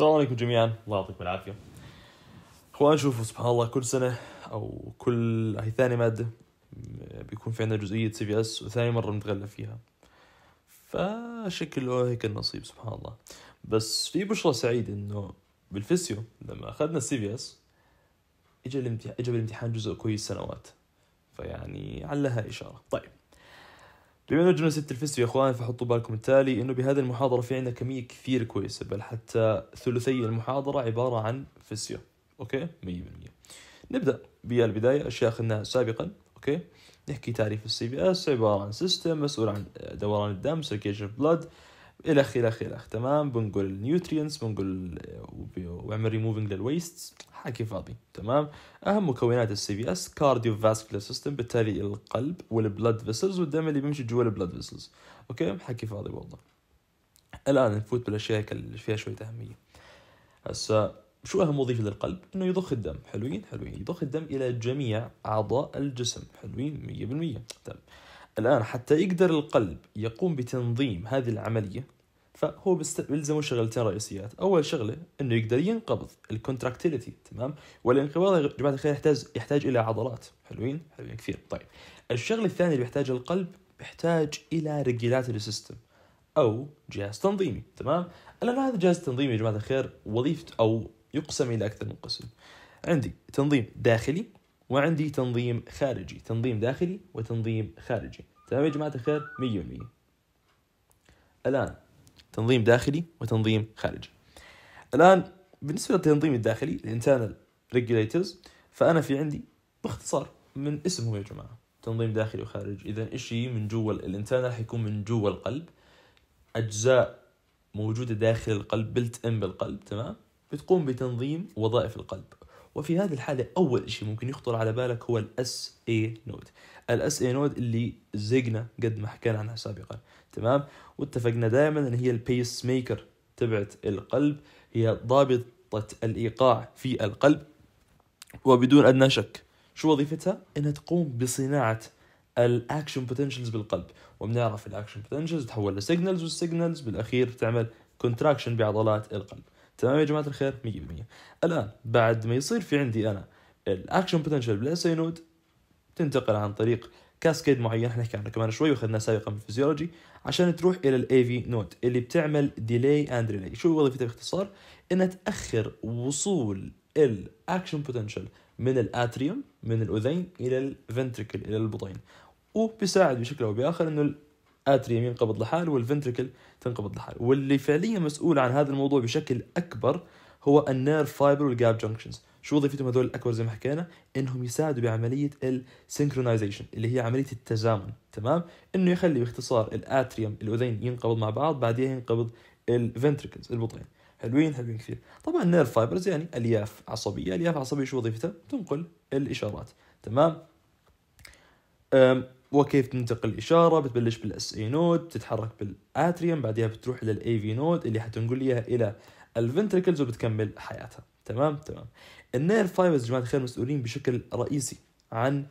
السلام عليكم جميعا الله يعطيكم العافيه اخوان شوفوا سبحان الله كل سنه او كل هي ثاني ماده بيكون في عندنا جزئيه سي في اس وثاني مره بنتغلب فيها فشكله هيك النصيب سبحان الله بس في بشرى سعيد انه بالفيسيو لما اخذنا السي في اس اجى الامتحان اجى بالامتحان جزء كويس سنوات فيعني علها اشاره طيب بما انه جلسه تلفزيون يا اخوان فحطوا بالكم التالي انه بهذه المحاضره في عندنا كميه كثير كويسه بل حتى ثلثي المحاضره عباره عن فيسيو اوكي 100% نبدا بالبدايه اشياء اخذناها سابقا اوكي نحكي تعريف السي بي اس عباره عن سيستم مسؤول عن دوران الدم سيركيشن بلاد الخ الخ الخ تمام بنقول نيوتريانس بنقول واعمل ريموفنج للويست حكي فاضي تمام اهم مكونات السي بي اس كارديو فاسكولار سيستم بالتالي القلب والبلد فيسلز والدم اللي بيمشي جوا البلاد فيسلز اوكي حكي فاضي والله الان نفوت بالاشياء اللي فيها شويه اهميه هسه شو اهم وظيفه للقلب انه يضخ الدم حلوين حلوين يضخ الدم الى جميع اعضاء الجسم حلوين 100% تمام طيب. الان حتى يقدر القلب يقوم بتنظيم هذه العمليه فهو بيلزمه شغلتين رئيسيات اول شغله انه يقدر ينقبض الكونتراكتيليتي تمام والانقباض يا جماعه الخير يحتاج يحتاج الى عضلات حلوين حلوين كثير طيب الشغله الثانيه اللي بيحتاجها القلب بيحتاج الى ريجيلاتوري سيستم او جهاز تنظيمي تمام الان هذا الجهاز التنظيمي يا جماعه الخير وظيفته او يقسم الى اكثر من قسم عندي تنظيم داخلي وعندي تنظيم خارجي تنظيم داخلي وتنظيم خارجي تمام يا جماعه الخير 100% الان تنظيم داخلي وتنظيم خارجي الآن بالنسبة للتنظيم الداخلي الانترنال ريجوليترز فأنا في عندي باختصار من اسمه يا جماعة تنظيم داخلي وخارجي إذا شيء من جوا الانترنال حيكون من جوا القلب أجزاء موجودة داخل القلب بلت إن بالقلب تمام بتقوم بتنظيم وظائف القلب وفي هذه الحالة أول شيء ممكن يخطر على بالك هو الاس اي نود الاس اي نود اللي زقنا قد ما حكينا عنها سابقا تمام واتفقنا دائما ان هي البيس ميكر تبعت القلب هي ضابطة الإيقاع في القلب وبدون أدنى شك شو وظيفتها؟ انها تقوم بصناعة الاكشن بوتنشلز بالقلب وبنعرف الاكشن بوتنشلز تحول لسيجنالز والسيجنالز بالاخير بتعمل كونتراكشن بعضلات القلب تمام يا جماعه الخير 100% الان بعد ما يصير في عندي انا الاكشن بوتنشال بالاس اي نود تنتقل عن طريق كاسكيد معين حنحكي عنه كمان شوي واخذناه سابقا في الفيزيولوجي عشان تروح الى الاي في نود اللي بتعمل ديلي اند ريلي شو وظيفتها باختصار انها تاخر وصول الاكشن بوتنشال من الاتريوم من الاذين الى الفنتركل الى البطين وبيساعد بشكل او باخر انه الاتريم ينقبض لحاله والفنتركل تنقبض لحاله واللي فعليا مسؤول عن هذا الموضوع بشكل اكبر هو النير فايبر والجاب جنكشنز شو وظيفتهم هذول الاكبر زي ما حكينا انهم يساعدوا بعمليه السنكرونايزيشن اللي هي عمليه التزامن تمام انه يخلي باختصار الاتريوم الاذين ينقبض مع بعض بعدين ينقبض الفنتركلز البطين حلوين حلوين كثير طبعا النير فايبرز يعني الياف عصبيه الياف عصبيه شو وظيفتها تنقل الاشارات تمام وكيف تنتقل الإشارة بتبلش بالاس اي نود بتتحرك بالاتريوم بعدها بتروح إلى الاي في نود اللي حتنقل إياها إلى الفنتركلز وبتكمل حياتها تمام تمام النير فايبرز جماعة الخير مسؤولين بشكل رئيسي عن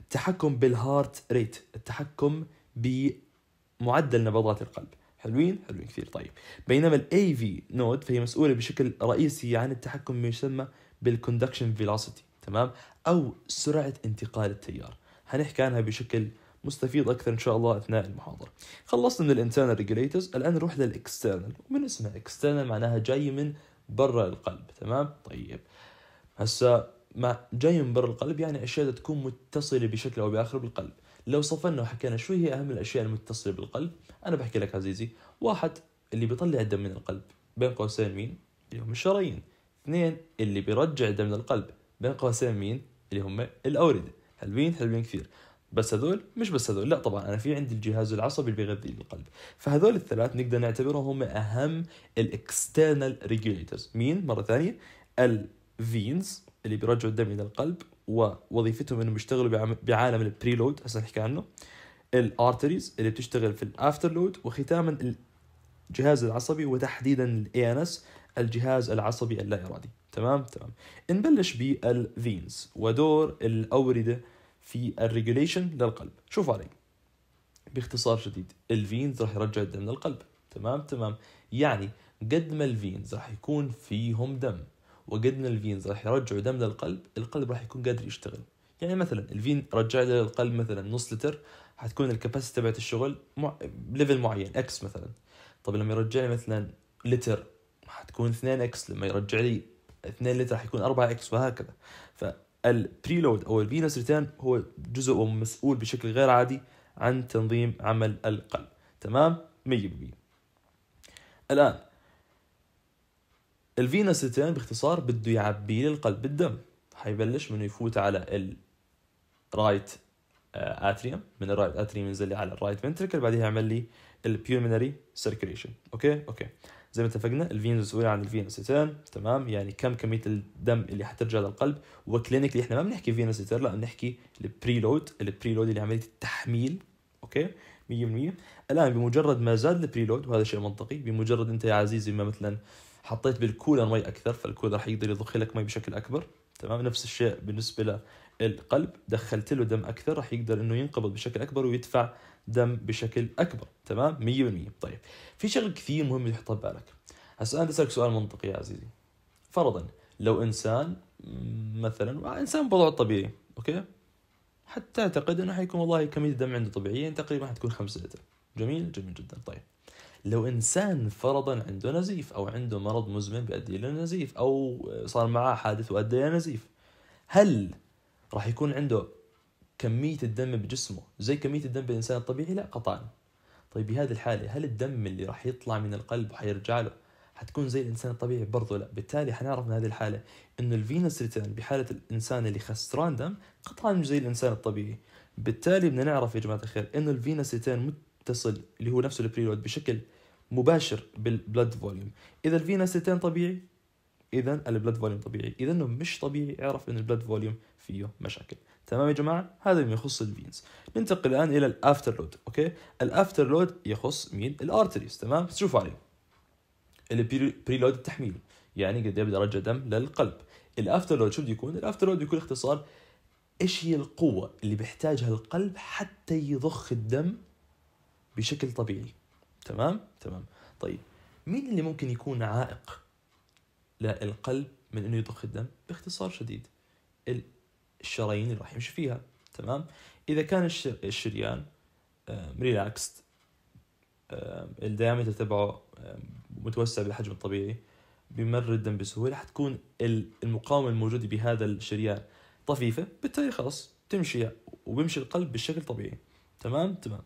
التحكم بالهارت ريت التحكم بمعدل نبضات القلب حلوين حلوين كثير طيب بينما الاي في نود فهي مسؤوله بشكل رئيسي عن التحكم بما يسمى بالكوندكشن فيلوسيتي تمام او سرعه انتقال التيار هنحكي عنها بشكل مستفيض اكثر ان شاء الله اثناء المحاضره خلصنا من الانترنال ريجوليترز الان نروح للاكسترنال ومن اسمها اكسترنال معناها جاي من برا القلب تمام طيب هسه ما جاي من برا القلب يعني اشياء تكون متصله بشكل او باخر بالقلب لو صفنا وحكينا شو هي اهم الاشياء المتصله بالقلب انا بحكي لك عزيزي واحد اللي بيطلع الدم من القلب بين قوسين مين اللي هم الشرايين اثنين اللي بيرجع الدم للقلب بين قوسين مين اللي هم الاورده حلوين حلوين كثير بس هذول مش بس هذول لا طبعا انا في عندي الجهاز العصبي اللي بيغذي القلب فهذول الثلاث نقدر نعتبرهم هم اهم الاكسترنال ريجوليترز مين مره ثانيه الفينز اللي بيرجعوا الدم الى القلب ووظيفتهم انهم يشتغلوا بعالم البريلود هسه نحكي عنه الارتريز اللي بتشتغل في الافترلود وختاما الجهاز العصبي وتحديدا الاي ان اس الجهاز العصبي اللا إرادي تمام تمام نبلش بالفينز ودور الأوردة في الريجوليشن للقلب شوف علي باختصار شديد الفينز راح يرجع الدم للقلب تمام تمام يعني قد ما الفينز راح يكون فيهم دم وقد ما الفينز راح يرجعوا دم للقلب القلب راح يكون قادر يشتغل يعني مثلا الفين رجع لي للقلب مثلا نص لتر حتكون الكباسيتي تبعت الشغل مع... بليفل معين اكس مثلا طب لما يرجع لي مثلا لتر حتكون 2 اكس لما يرجع لي 2 لتر حيكون 4 اكس وهكذا فالبريلود او الفينوس ريتيرن هو جزء ومسؤول بشكل غير عادي عن تنظيم عمل القلب تمام 100% الان الفينوس ريتيرن باختصار بده يعبي لي القلب بالدم حيبلش منه يفوت على الرايت اتريوم آه، من الرايت اتريوم ينزل لي على الرايت فنتركل بعدين يعمل لي البيومنري سيركيليشن اوكي اوكي زي ما اتفقنا الفينوس وير عن الفينوس تمام يعني كم كميه الدم اللي حترجع للقلب وكلينيكلي احنا ما بنحكي فينوس لا بنحكي البريلود البريلود اللي عمليه التحميل اوكي 100% الان بمجرد ما زاد البريلود وهذا شيء منطقي بمجرد انت يا عزيزي ما مثلا حطيت بالكولر مي اكثر فالكولر حيقدر يضخ لك مي بشكل اكبر تمام نفس الشيء بالنسبه للقلب دخلت له دم اكثر راح يقدر انه ينقبض بشكل اكبر ويدفع دم بشكل اكبر تمام 100% طيب في شغله كثير مهمه تحطها ببالك هسه انا بسالك سؤال منطقي يا عزيزي فرضا لو انسان مثلا انسان بوضعه الطبيعي اوكي حتى اعتقد انه حيكون والله كميه الدم عنده طبيعيه يعني تقريبا حتكون 5 لتر جميل جميل جدا طيب لو انسان فرضا عنده نزيف او عنده مرض مزمن بيؤدي الى نزيف او صار معاه حادث وادى الى نزيف هل راح يكون عنده كمية الدم بجسمه زي كمية الدم بالإنسان الطبيعي لا قطعا طيب بهذه الحالة هل الدم اللي راح يطلع من القلب وحيرجع له حتكون زي الإنسان الطبيعي برضه لا بالتالي حنعرف من هذه الحالة إنه الفينس ريتيرن بحالة الإنسان اللي خسران دم قطعا مش زي الإنسان الطبيعي بالتالي بدنا نعرف يا جماعة الخير إنه الفينس ريتيرن متصل اللي هو نفسه البريلود بشكل مباشر بالبلد فوليوم إذا الفينس ريتيرن طبيعي اذا البلد فوليوم طبيعي اذا انه مش طبيعي اعرف ان البلد فوليوم فيه مشاكل تمام يا جماعه هذا ما يخص الفينز ننتقل الان الى الافتر لود اوكي الافتر لود يخص مين الارتريز تمام شوف عليه البري لود التحميل يعني قد يبدا رجع دم للقلب الافتر لود شو بده يكون الافتر لود بكل اختصار ايش هي القوه اللي بيحتاجها القلب حتى يضخ الدم بشكل طبيعي تمام تمام طيب مين اللي ممكن يكون عائق للقلب من انه يضخ الدم باختصار شديد الشرايين اللي راح يمشي فيها تمام اذا كان الشريان ريلاكست آه، آه، الدايمتر تبعه آه، متوسع بالحجم الطبيعي بمر الدم بسهوله حتكون المقاومه الموجوده بهذا الشريان طفيفه بالتالي خلص تمشي وبيمشي القلب بالشكل الطبيعي تمام تمام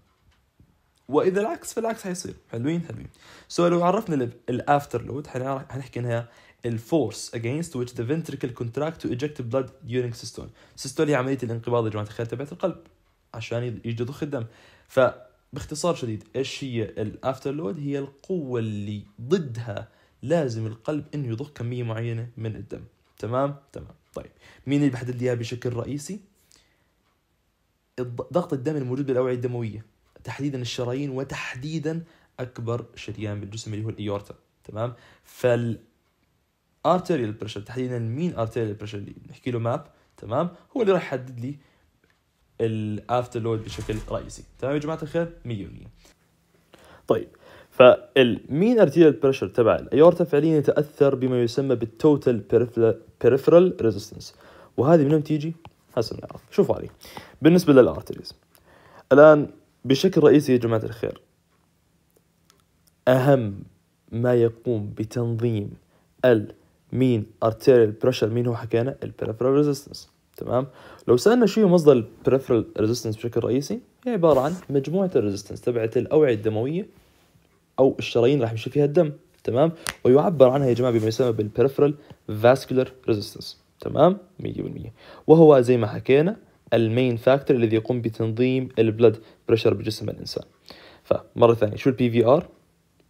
واذا العكس فالعكس حيصير حلوين حلوين سو لو عرفنا الافتر لود حنحكي انها الفورس against which the ventricle contract to eject blood during systole systole هي عملية الانقباض يا جماعة الخير تبعت القلب عشان يجي ضخ الدم فباختصار شديد ايش هي الافتر لود هي القوة اللي ضدها لازم القلب انه يضخ كمية معينة من الدم تمام تمام طيب مين اللي بحدد ليها بشكل رئيسي ضغط الدم الموجود بالاوعية الدموية تحديدا الشرايين وتحديدا اكبر شريان بالجسم اللي هو الايورتا تمام فال arterial pressure تحديدا مين arterial pressure اللي بنحكي له ماب تمام هو اللي راح يحدد لي الافتر لود بشكل رئيسي تمام يا جماعه الخير 100% طيب فالمين arterial pressure تبع الايورتا فعليا يتاثر بما يسمى بالتوتال peripheral ريزيستنس وهذه من تيجي هسه نعرف شوفوا علي بالنسبه للارتريز الان بشكل رئيسي يا جماعه الخير اهم ما يقوم بتنظيم ال مين arterial pressure مين هو حكانا البريفرال resistance تمام لو سالنا شو هي مصدر البريفرال resistance بشكل رئيسي هي عباره عن مجموعه resistance تبعت الاوعيه الدمويه او الشرايين اللي راح يمشي فيها الدم تمام ويعبر عنها يا جماعه بما يسمى بالبريفرال فاسكولار ريزيستنس تمام 100% وهو زي ما حكينا المين فاكتور الذي يقوم بتنظيم البلد بريشر بجسم الانسان فمره ثانيه شو البي في ار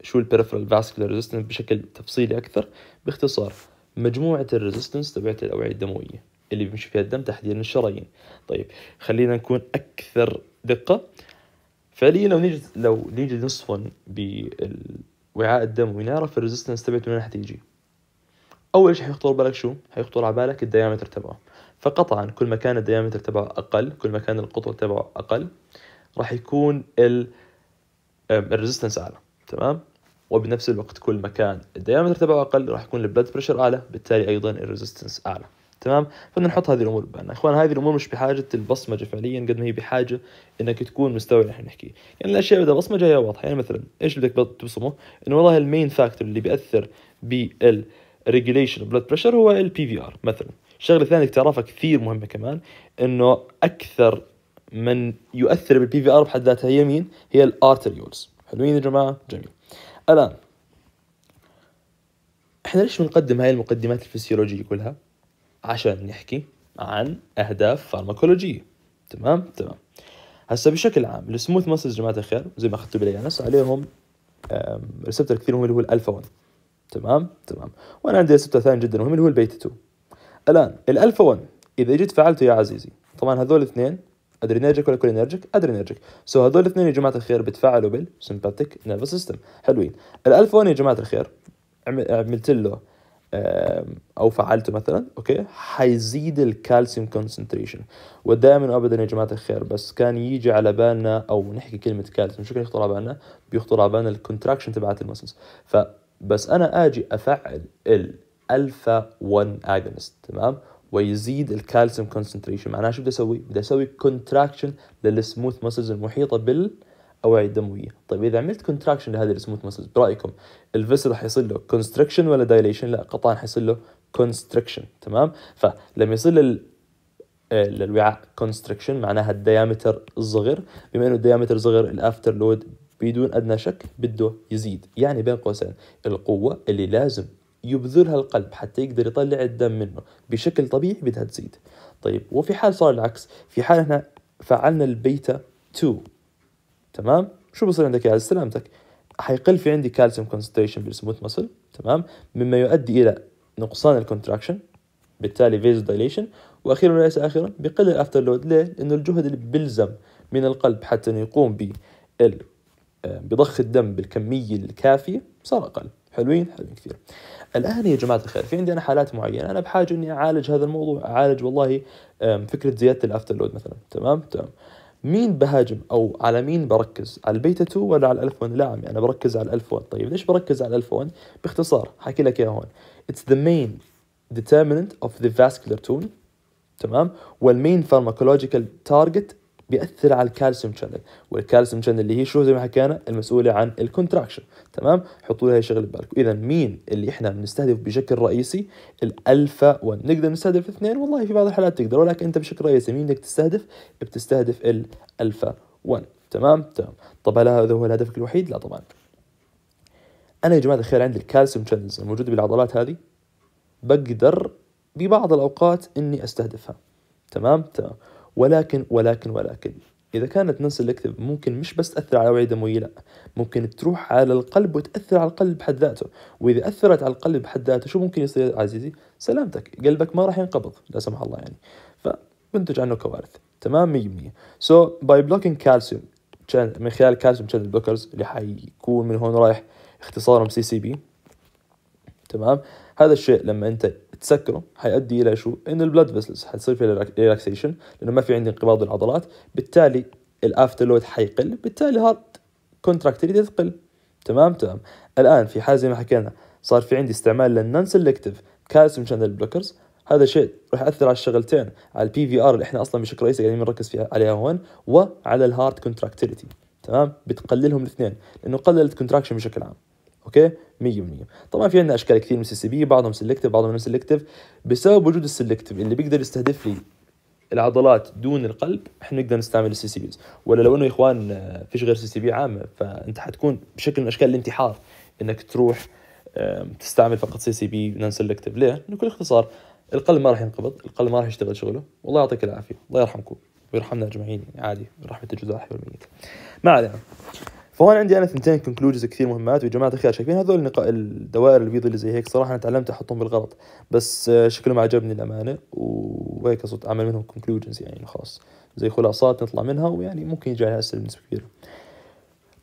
شو البريفرال فاسكولار ريزيستنس بشكل تفصيلي اكثر باختصار مجموعه الريزستنس تبعت الاوعيه الدمويه اللي بيمشي فيها الدم تحديدا الشرايين طيب خلينا نكون اكثر دقه فعليا لو نيجي لو نيجي نصفن بالوعاء الدموي نعرف الريزستنس تبعته من وين حتيجي اول شيء حيخطر بالك شو حيخطر على بالك الديامتر تبعه فقطعا كل ما كان الديامتر تبعه اقل كل ما كان القطر تبعه اقل راح يكون ال الريزستنس اعلى تمام وبنفس الوقت كل مكان الديامتر تبعه اقل راح يكون البلد بريشر اعلى بالتالي ايضا الريزستنس اعلى تمام فبدنا نحط هذه الامور ببالنا اخوان هذه الامور مش بحاجه البصمجه فعليا قد ما هي بحاجه انك تكون مستوعب اللي احنا نحكيه يعني الاشياء بدها بصمجه هي واضحه يعني مثلا ايش بدك تبصمه انه والله المين فاكتور اللي بياثر بال ريجوليشن بلاد بريشر هو البي في ار مثلا الشغله الثانيه اللي تعرفها كثير مهمه كمان انه اكثر من يؤثر بالبي في ار بحد ذاتها هي مين هي الارتريولز حلوين يا جماعه جميل الآن احنا ليش بنقدم هاي المقدمات الفسيولوجية كلها؟ عشان نحكي عن أهداف فارماكولوجية تمام تمام هسا بشكل عام السموث ماسلز جماعة الخير زي ما أخذتوا بالي ناس عليهم ريسبتر كثير مهم اللي هو الألفا 1 تمام تمام وأنا عندي ريسبتر ثاني جدا مهم اللي هو البيتا 2 الآن الألفا 1 إذا جيت فعلته يا عزيزي طبعا هذول الاثنين ادرينرجيك ولا كولينرجيك ادرينرجيك سو so هذول الاثنين يا جماعه الخير بتفاعلوا بالسمباتيك نيرفس سيستم حلوين الالفا 1 يا جماعه الخير عملت له او فعلته مثلا اوكي حيزيد الكالسيوم كونسنتريشن ودائما وابدا يا جماعه الخير بس كان يجي على بالنا او نحكي كلمه كالسيوم شو كان يخطر على بالنا؟ بيخطر على بالنا الكونتراكشن تبعت المسلز فبس انا اجي افعل الالفا 1 اجونست تمام ويزيد الكالسيوم كونسنتريشن معناها شو بدي اسوي؟ بدي اسوي كونتراكشن للسموث مسلز المحيطه بال الدمويه، طيب اذا عملت كونتراكشن لهذه السموث مسلز برايكم الفيسل حيصير له كونستركشن ولا دايليشن؟ لا قطعا حيصير له كونستركشن تمام؟ فلما يصير لل آه، للوعاء كونستركشن معناها الديامتر صغر بما انه الديامتر صغر الافتر لود بدون ادنى شك بده يزيد يعني بين قوسين القوه اللي لازم يبذلها القلب حتى يقدر يطلع الدم منه بشكل طبيعي بدها تزيد طيب وفي حال صار العكس في حال احنا فعلنا البيتا 2 تمام شو بصير عندك يا عزيز سلامتك حيقل في عندي كالسيوم كونسنتريشن بالسموث مسل تمام مما يؤدي الى نقصان الكونتراكشن بالتالي فيزو دايليشن واخيرا وليس اخرا بقل الافتر لود ليه؟ لانه الجهد اللي بيلزم من القلب حتى انه يقوم ب آه، بضخ الدم بالكميه الكافيه صار اقل حلوين حلوين كثير الان يا جماعه الخير في عندي انا حالات معينه انا بحاجه اني اعالج هذا الموضوع اعالج والله فكره زياده الافتر لود مثلا تمام تمام مين بهاجم او على مين بركز على البيتا 2 ولا على الالف 1 لا عمي انا بركز على الالف 1 طيب ليش بركز على الالف 1 باختصار حكي لك اياها هون اتس ذا مين determinant of the vascular تون تمام والمين فارماكولوجيكال تارجت بياثر على الكالسيوم شانل والكالسيوم شانل اللي هي شو زي ما حكينا المسؤوله عن الكونتراكشن تمام حطوا لها هي الشغله ببالكم اذا مين اللي احنا بنستهدف بشكل رئيسي الالفا 1 نقدر نستهدف اثنين والله في بعض الحالات تقدر ولكن انت بشكل رئيسي مين بدك تستهدف بتستهدف الالفا 1 تمام تمام طب هل هذا هو هدفك الوحيد لا طبعا انا يا جماعه الخير عندي الكالسيوم شانلز الموجوده بالعضلات هذه بقدر ببعض الاوقات اني استهدفها تمام تمام ولكن ولكن ولكن إذا كانت نون الأكتب ممكن مش بس تأثر على الأوعية الدموية لا ممكن تروح على القلب وتأثر على القلب بحد ذاته وإذا أثرت على القلب بحد ذاته شو ممكن يصير عزيزي سلامتك قلبك ما راح ينقبض لا سمح الله يعني فبنتج عنه كوارث تمام 100% سو باي بلوكينج كالسيوم من خلال كالسيوم شانل بلوكرز اللي حيكون من هون رايح اختصارهم سي سي بي تمام هذا الشيء لما انت تسكره حيؤدي الى شو؟ ان البلاد فيسلز حتصير في ريلاكسيشن لانه ما في عندي انقباض العضلات بالتالي الافتر لود حيقل بالتالي هارت كونتراكتيليتي تقل تمام تمام الان في حال زي ما حكينا صار في عندي استعمال للنون سيلكتيف كالسيوم شانل بلوكرز هذا شيء راح ياثر على الشغلتين على البي في ار اللي احنا اصلا بشكل رئيسي قاعدين بنركز فيها عليها هون وعلى الهارت كونتراكتيليتي تمام بتقللهم الاثنين لانه قللت كونتراكشن بشكل عام اوكي 100% طبعا في عندنا اشكال كثير من السي سي بي بعضهم سلكتيف بعضهم سلكتيف بسبب وجود السلكتيف اللي بيقدر يستهدف لي العضلات دون القلب احنا نقدر نستعمل السي سي بيز ولا لو انه يا اخوان فيش غير سي سي بي عامه فانت حتكون بشكل من اشكال الانتحار انك تروح تستعمل فقط سي سي بي نون سلكتيف ليه؟ بكل اختصار القلب ما راح ينقبض القلب ما راح يشتغل شغله والله يعطيك العافيه الله يرحمكم ويرحمنا اجمعين يعني عادي رحمه الجزاء حول الميت ما علينا فهون عندي انا ثنتين كونكلوجنز كثير مهمات ويا جماعه الخير شايفين هذول النقاء الدوائر البيض اللي زي هيك صراحه انا تعلمت احطهم بالغلط بس آه، شكلهم عجبني الامانه وهيك صرت اعمل منهم كونكلوجنز يعني خلاص زي خلاصات نطلع منها ويعني ممكن يجي عليها اسئله بنسبه كبيره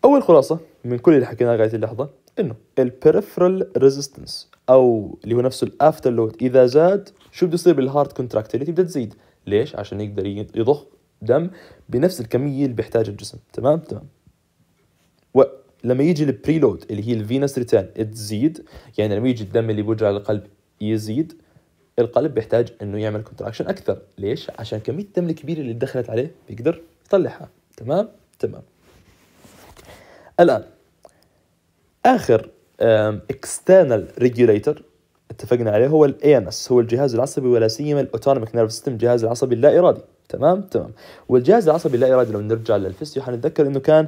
اول خلاصه من كل اللي حكيناه لغايه اللحظه انه البريفرال ريزيستنس او اللي هو نفسه الافتر لود اذا زاد شو بده يصير بالهارت كونتراكتيليتي بدها تزيد ليش عشان يقدر يضخ دم بنفس الكميه اللي بيحتاجها الجسم تمام تمام لما يجي البريلود اللي هي الفينس ريتيرن تزيد يعني لما يجي الدم اللي بوجه القلب يزيد القلب بيحتاج انه يعمل كونتراكشن اكثر ليش عشان كميه الدم الكبيره اللي دخلت عليه بيقدر يطلعها تمام تمام الان اخر اكسترنال ريجوليتر اتفقنا عليه هو الاي ان اس هو الجهاز العصبي ولا سيما الاوتونوميك نيرف سيستم الجهاز العصبي اللا ارادي تمام تمام والجهاز العصبي اللا ارادي لو نرجع للفسيو حنتذكر انه كان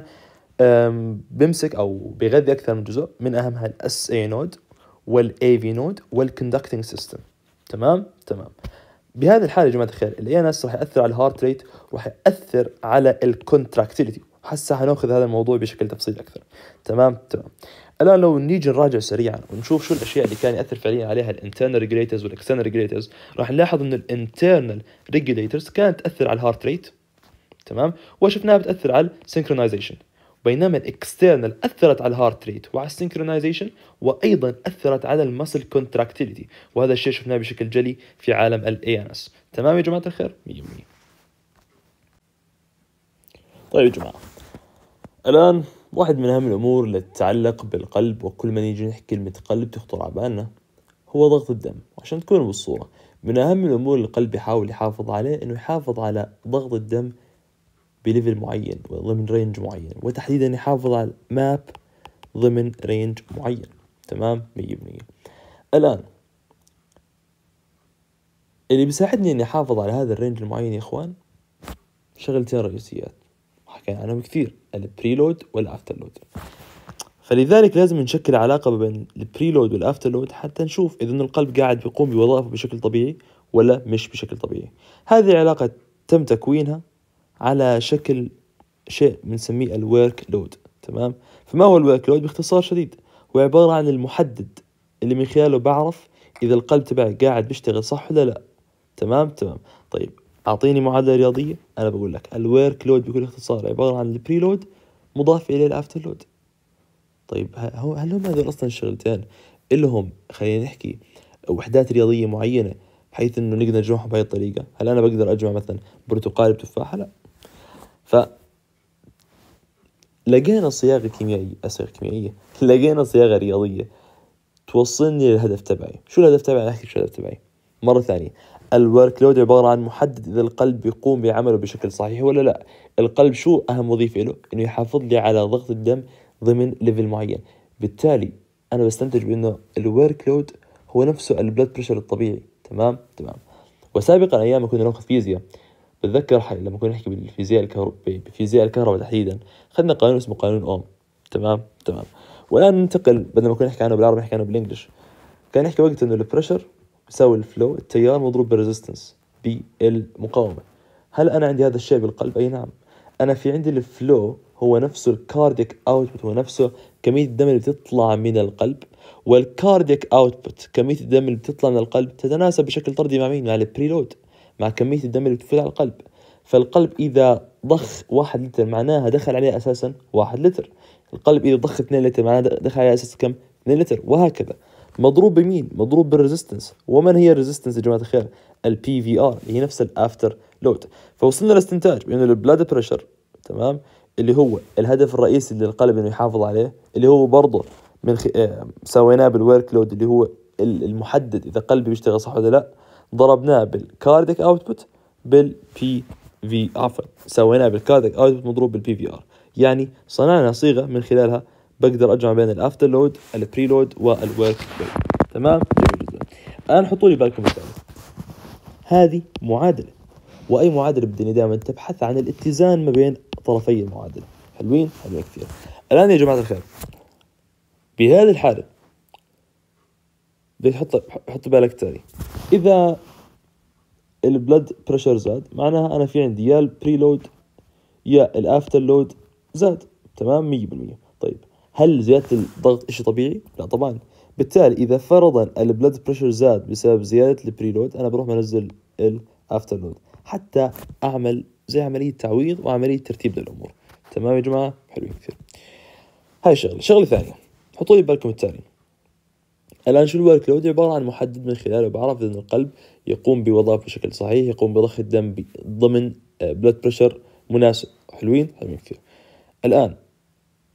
بيمسك او بيغذي اكثر من جزء من اهمها الاس اي نود والاي في نود والكوندكتنج سيستم تمام تمام بهذه الحاله يا جماعه الخير الاي ان اس راح ياثر على الهارت ريت وراح ياثر على الكونتراكتيليتي هسه حناخذ هذا الموضوع بشكل تفصيلي اكثر تمام تمام الان لو نيجي نراجع سريعا ونشوف شو الاشياء اللي كان ياثر فعليا عليها الانترنال ريجليترز والاكسترنال ريجليترز راح نلاحظ انه الانترنال ريجليترز كانت تاثر على الهارت ريت تمام وشفناها بتاثر على السنكرونايزيشن بينما الاكسترنال اثرت على الهارت ريت وعلى السنكرونايزيشن وايضا اثرت على المسل كونتراكتيليتي وهذا الشيء شفناه بشكل جلي في عالم الاي ان اس تمام يا جماعه الخير 100% طيب يا جماعه الان واحد من اهم الامور اللي تتعلق بالقلب وكل ما نيجي نحكي كلمه قلب تخطر على بالنا هو ضغط الدم عشان تكونوا بالصوره من اهم الامور اللي القلب يحاول يحافظ عليه انه يحافظ على ضغط الدم بليفل معين وضمن رينج معين وتحديدا يحافظ على ماب ضمن رينج معين تمام مية بمية الآن اللي بيساعدني اني احافظ على هذا الرينج المعين يا اخوان شغلتين رئيسيات حكينا عنهم كثير البريلود والافترلود فلذلك لازم نشكل علاقة بين البريلود والأفترلود حتى نشوف إذا القلب قاعد بيقوم بوظائفه بشكل طبيعي ولا مش بشكل طبيعي هذه العلاقة تم تكوينها على شكل شيء بنسميه الورك لود تمام فما هو الورك لود باختصار شديد هو عبارة عن المحدد اللي من خلاله بعرف إذا القلب تبعي قاعد بيشتغل صح ولا لا تمام تمام طيب أعطيني معادلة رياضية أنا بقول لك الورك لود بكل اختصار عبارة عن البري لود مضاف إليه الأفتر لود طيب هل هم هذول أصلا شغلتين إلهم خلينا نحكي وحدات رياضية معينة بحيث إنه نقدر نجمعهم بهي الطريقة هل أنا بقدر أجمع مثلا برتقال بتفاحة لا ف لقينا صياغة كيميائية اسئله كيميائية لقينا صياغة رياضية توصلني للهدف تبعي شو الهدف تبعي أحكي شو الهدف تبعي مرة ثانية الورك لود عبارة عن محدد إذا القلب يقوم بعمله بشكل صحيح ولا لا القلب شو أهم وظيفة له إنه يحافظ لي على ضغط الدم ضمن ليفل معين بالتالي أنا بستنتج بأنه الورك لود هو نفسه البلد بريشر الطبيعي تمام تمام وسابقا أيام كنا ناخذ فيزياء بتذكر حالي لما كنا نحكي بالفيزياء الكهرباء بفيزياء الكهرباء تحديدا اخذنا قانون اسمه قانون اوم تمام تمام والان ننتقل بدل ما كنا نحكي عنه بالعربي نحكي عنه بالانجلش كان نحكي وقت انه البريشر بيساوي الفلو التيار مضروب بالريزستنس بالمقاومه هل انا عندي هذا الشيء بالقلب اي نعم انا في عندي الفلو هو نفسه الكارديك اوتبوت هو نفسه كميه الدم اللي بتطلع من القلب والكارديك اوتبوت كميه الدم اللي بتطلع من القلب تتناسب بشكل طردي مع مين مع البريلود مع كمية الدم اللي بتفوت على القلب فالقلب إذا ضخ واحد لتر معناها دخل عليه أساسا واحد لتر القلب إذا ضخ 2 لتر معناها دخل عليه أساسا كم 2 لتر وهكذا مضروب بمين مضروب بالريزيستنس ومن هي الريزيستنس يا جماعة الخير البي في ار اللي هي نفس الافتر لود فوصلنا لاستنتاج بأنه البلاد بريشر تمام اللي هو الهدف الرئيسي للقلب انه يحافظ عليه اللي هو برضه من خ... آه، سويناه بالورك لود اللي هو المحدد اذا قلبي بيشتغل صح ولا لا ضربناه بالكارديك اوتبوت بالبي في عفوا سويناه بالكارديك اوتبوت مضروب بالبي في ار يعني صنعنا صيغه من خلالها بقدر اجمع بين الافتر لود البري لود والورك لود تمام الان حطوا لي بالكم مثال هذه معادله واي معادله بالدنيا دائما تبحث عن الاتزان ما بين طرفي المعادله حلوين حلوين كثير الان يا جماعه الخير بهذه الحاله بدك تحط حط بالك التالي اذا البلد بريشر زاد معناها انا في عندي يا البري لود يا الافتر لود زاد تمام 100% طيب هل زياده الضغط شيء طبيعي؟ لا طبعا بالتالي اذا فرضا البلد بريشر زاد بسبب زياده البري لود انا بروح بنزل الافتر لود حتى اعمل زي عمليه تعويض وعمليه ترتيب للامور تمام يا جماعه حلوين كثير هاي شغله شغله ثانيه حطوا لي بالكم التالي الان شو الورك لود عباره عن محدد من خلاله بعرف ان القلب يقوم بوظائفه بشكل صحيح يقوم بضخ الدم ضمن بلود آه، بريشر مناسب حلوين حلوين كثير الان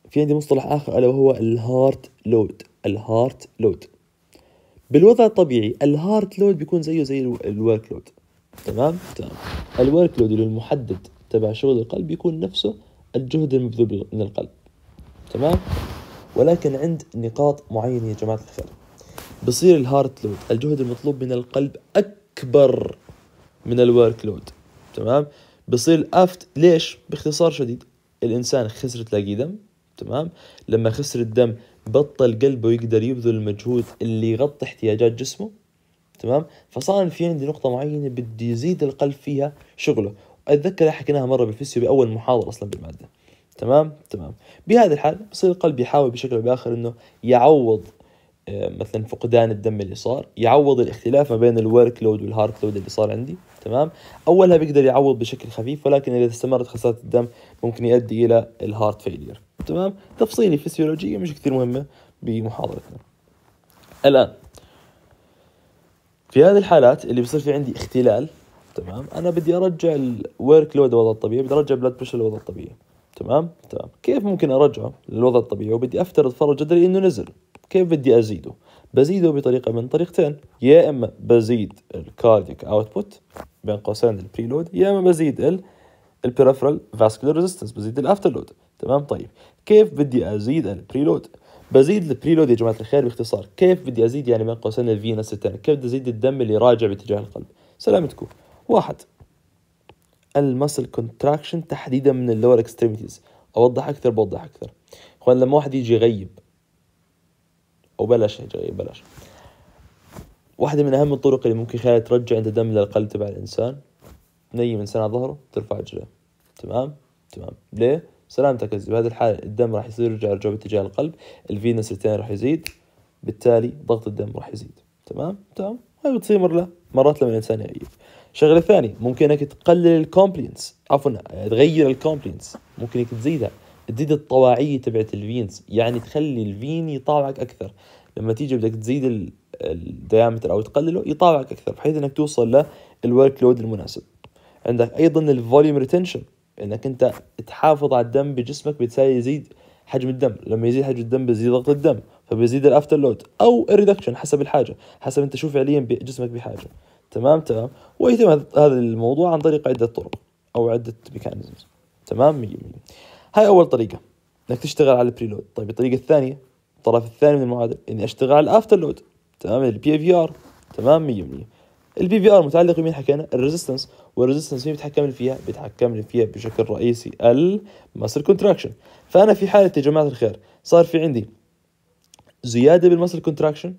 في عندي مصطلح اخر الا وهو الهارت لود الهارت لود بالوضع الطبيعي الهارت لود بيكون زيه زي الورك لود تمام تمام الورك لود المحدد تبع شغل القلب يكون نفسه الجهد المبذول من القلب تمام ولكن عند نقاط معينه يا جماعه الخير بصير الهارت لود الجهد المطلوب من القلب اكبر من الورك لود تمام بصير الافت ليش باختصار شديد الانسان خسر تلاقيه دم تمام لما خسر الدم بطل قلبه يقدر يبذل المجهود اللي يغطي احتياجات جسمه تمام فصار في عندي نقطه معينه بدي يزيد القلب فيها شغله اتذكر حكيناها مره بالفيسيو باول محاضره اصلا بالماده تمام تمام بهذا الحال بصير القلب يحاول بشكل او باخر انه يعوض مثلا فقدان الدم اللي صار يعوض الاختلاف ما بين الورك لود والهارد لود اللي صار عندي تمام اولها بيقدر يعوض بشكل خفيف ولكن اذا استمرت خساره الدم ممكن يؤدي الى الهارت فيلير تمام تفصيلي فسيولوجيه مش كثير مهمه بمحاضرتنا الان في هذه الحالات اللي بصير في عندي اختلال تمام انا بدي ارجع الورك لود للوضع الطبيعي بدي ارجع بلاد بريشر للوضع الطبيعي تمام تمام كيف ممكن ارجعه للوضع الطبيعي وبدي افترض فرض جدلي انه نزل كيف بدي ازيده بزيده بطريقه من طريقتين يا اما بزيد الكارديك اوتبوت بين قوسين البريلود يا اما بزيد البريفرال فاسكولار ريزيستنس بزيد الافتر لود تمام طيب كيف بدي ازيد البريلود بزيد البريلود يا جماعه الخير باختصار كيف بدي ازيد يعني بين قوسين الفينس الثاني كيف بدي ازيد الدم اللي راجع باتجاه القلب سلامتكم واحد المسل كونتراكشن تحديدا من اللور اكستريميتيز اوضح اكثر بوضح اكثر اخوان لما واحد يجي يغيب او بلاش بلاش واحدة من أهم الطرق اللي ممكن خلال ترجع أنت دم للقلب تبع الإنسان تنيم إنسان على ظهره ترفع رجله تمام تمام ليه؟ سلامتك يا بهذه الحالة الدم راح يصير يرجع رجوع باتجاه القلب الفينس الثاني راح يزيد بالتالي ضغط الدم راح يزيد تمام تمام هاي بتصير مرة مرات لما الإنسان يعيب شغلة ثانية ممكن إنك تقلل الكومبلينس عفوا تغير الكومبلينس ممكن إنك تزيدها تزيد الطواعية تبعت الفينز يعني تخلي الفين يطاوعك أكثر لما تيجي بدك تزيد الديامتر أو تقلله يطاوعك أكثر بحيث إنك توصل للورك لود المناسب عندك أيضا الفوليوم ريتنشن إنك أنت تحافظ على الدم بجسمك بالتالي يزيد حجم الدم لما يزيد حجم الدم بيزيد ضغط الدم فبيزيد الافتر لود او الريدكشن حسب الحاجه حسب انت شو فعليا جسمك بحاجه تمام تمام ويتم هذا الموضوع عن طريق عده طرق او عده ميكانيزمز تمام 100% هاي اول طريقه انك تشتغل على البري لود طيب الطريقه الثانيه الطرف الثاني من المعادله اني اشتغل على الافتر لود تمام البي في ار تمام 100% البي في ار متعلق بمين حكينا الريزيستنس والريزيستنس مين بيتحكم فيها بيتحكم فيها بشكل رئيسي المسل كونتراكشن فانا في حاله يا جماعه الخير صار في عندي زياده بالمسل كونتراكشن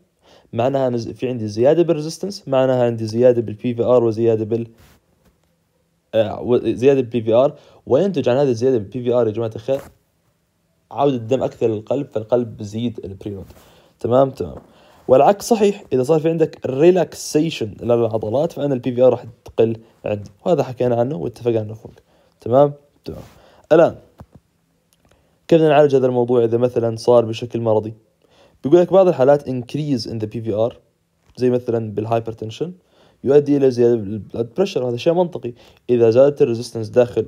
معناها في عندي زياده بالريزيستنس معناها عندي زياده بالبي في ار وزياده بال آه، زياده بالبي في ار وينتج عن هذه الزياده بالبي في ار يا جماعه الخير عوده الدم اكثر للقلب فالقلب بزيد البريود تمام تمام والعكس صحيح اذا صار في عندك ريلاكسيشن للعضلات فان البي في ار راح تقل عندي وهذا حكينا عنه واتفقنا عنه فوق تمام تمام الان كيف بدنا نعالج هذا الموضوع اذا مثلا صار بشكل مرضي بيقول لك بعض الحالات انكريز ان ذا بي في ار زي مثلا بالهايبرتنشن يؤدي الى زياده بالبلد بريشر وهذا شيء منطقي اذا زادت الريزستنس داخل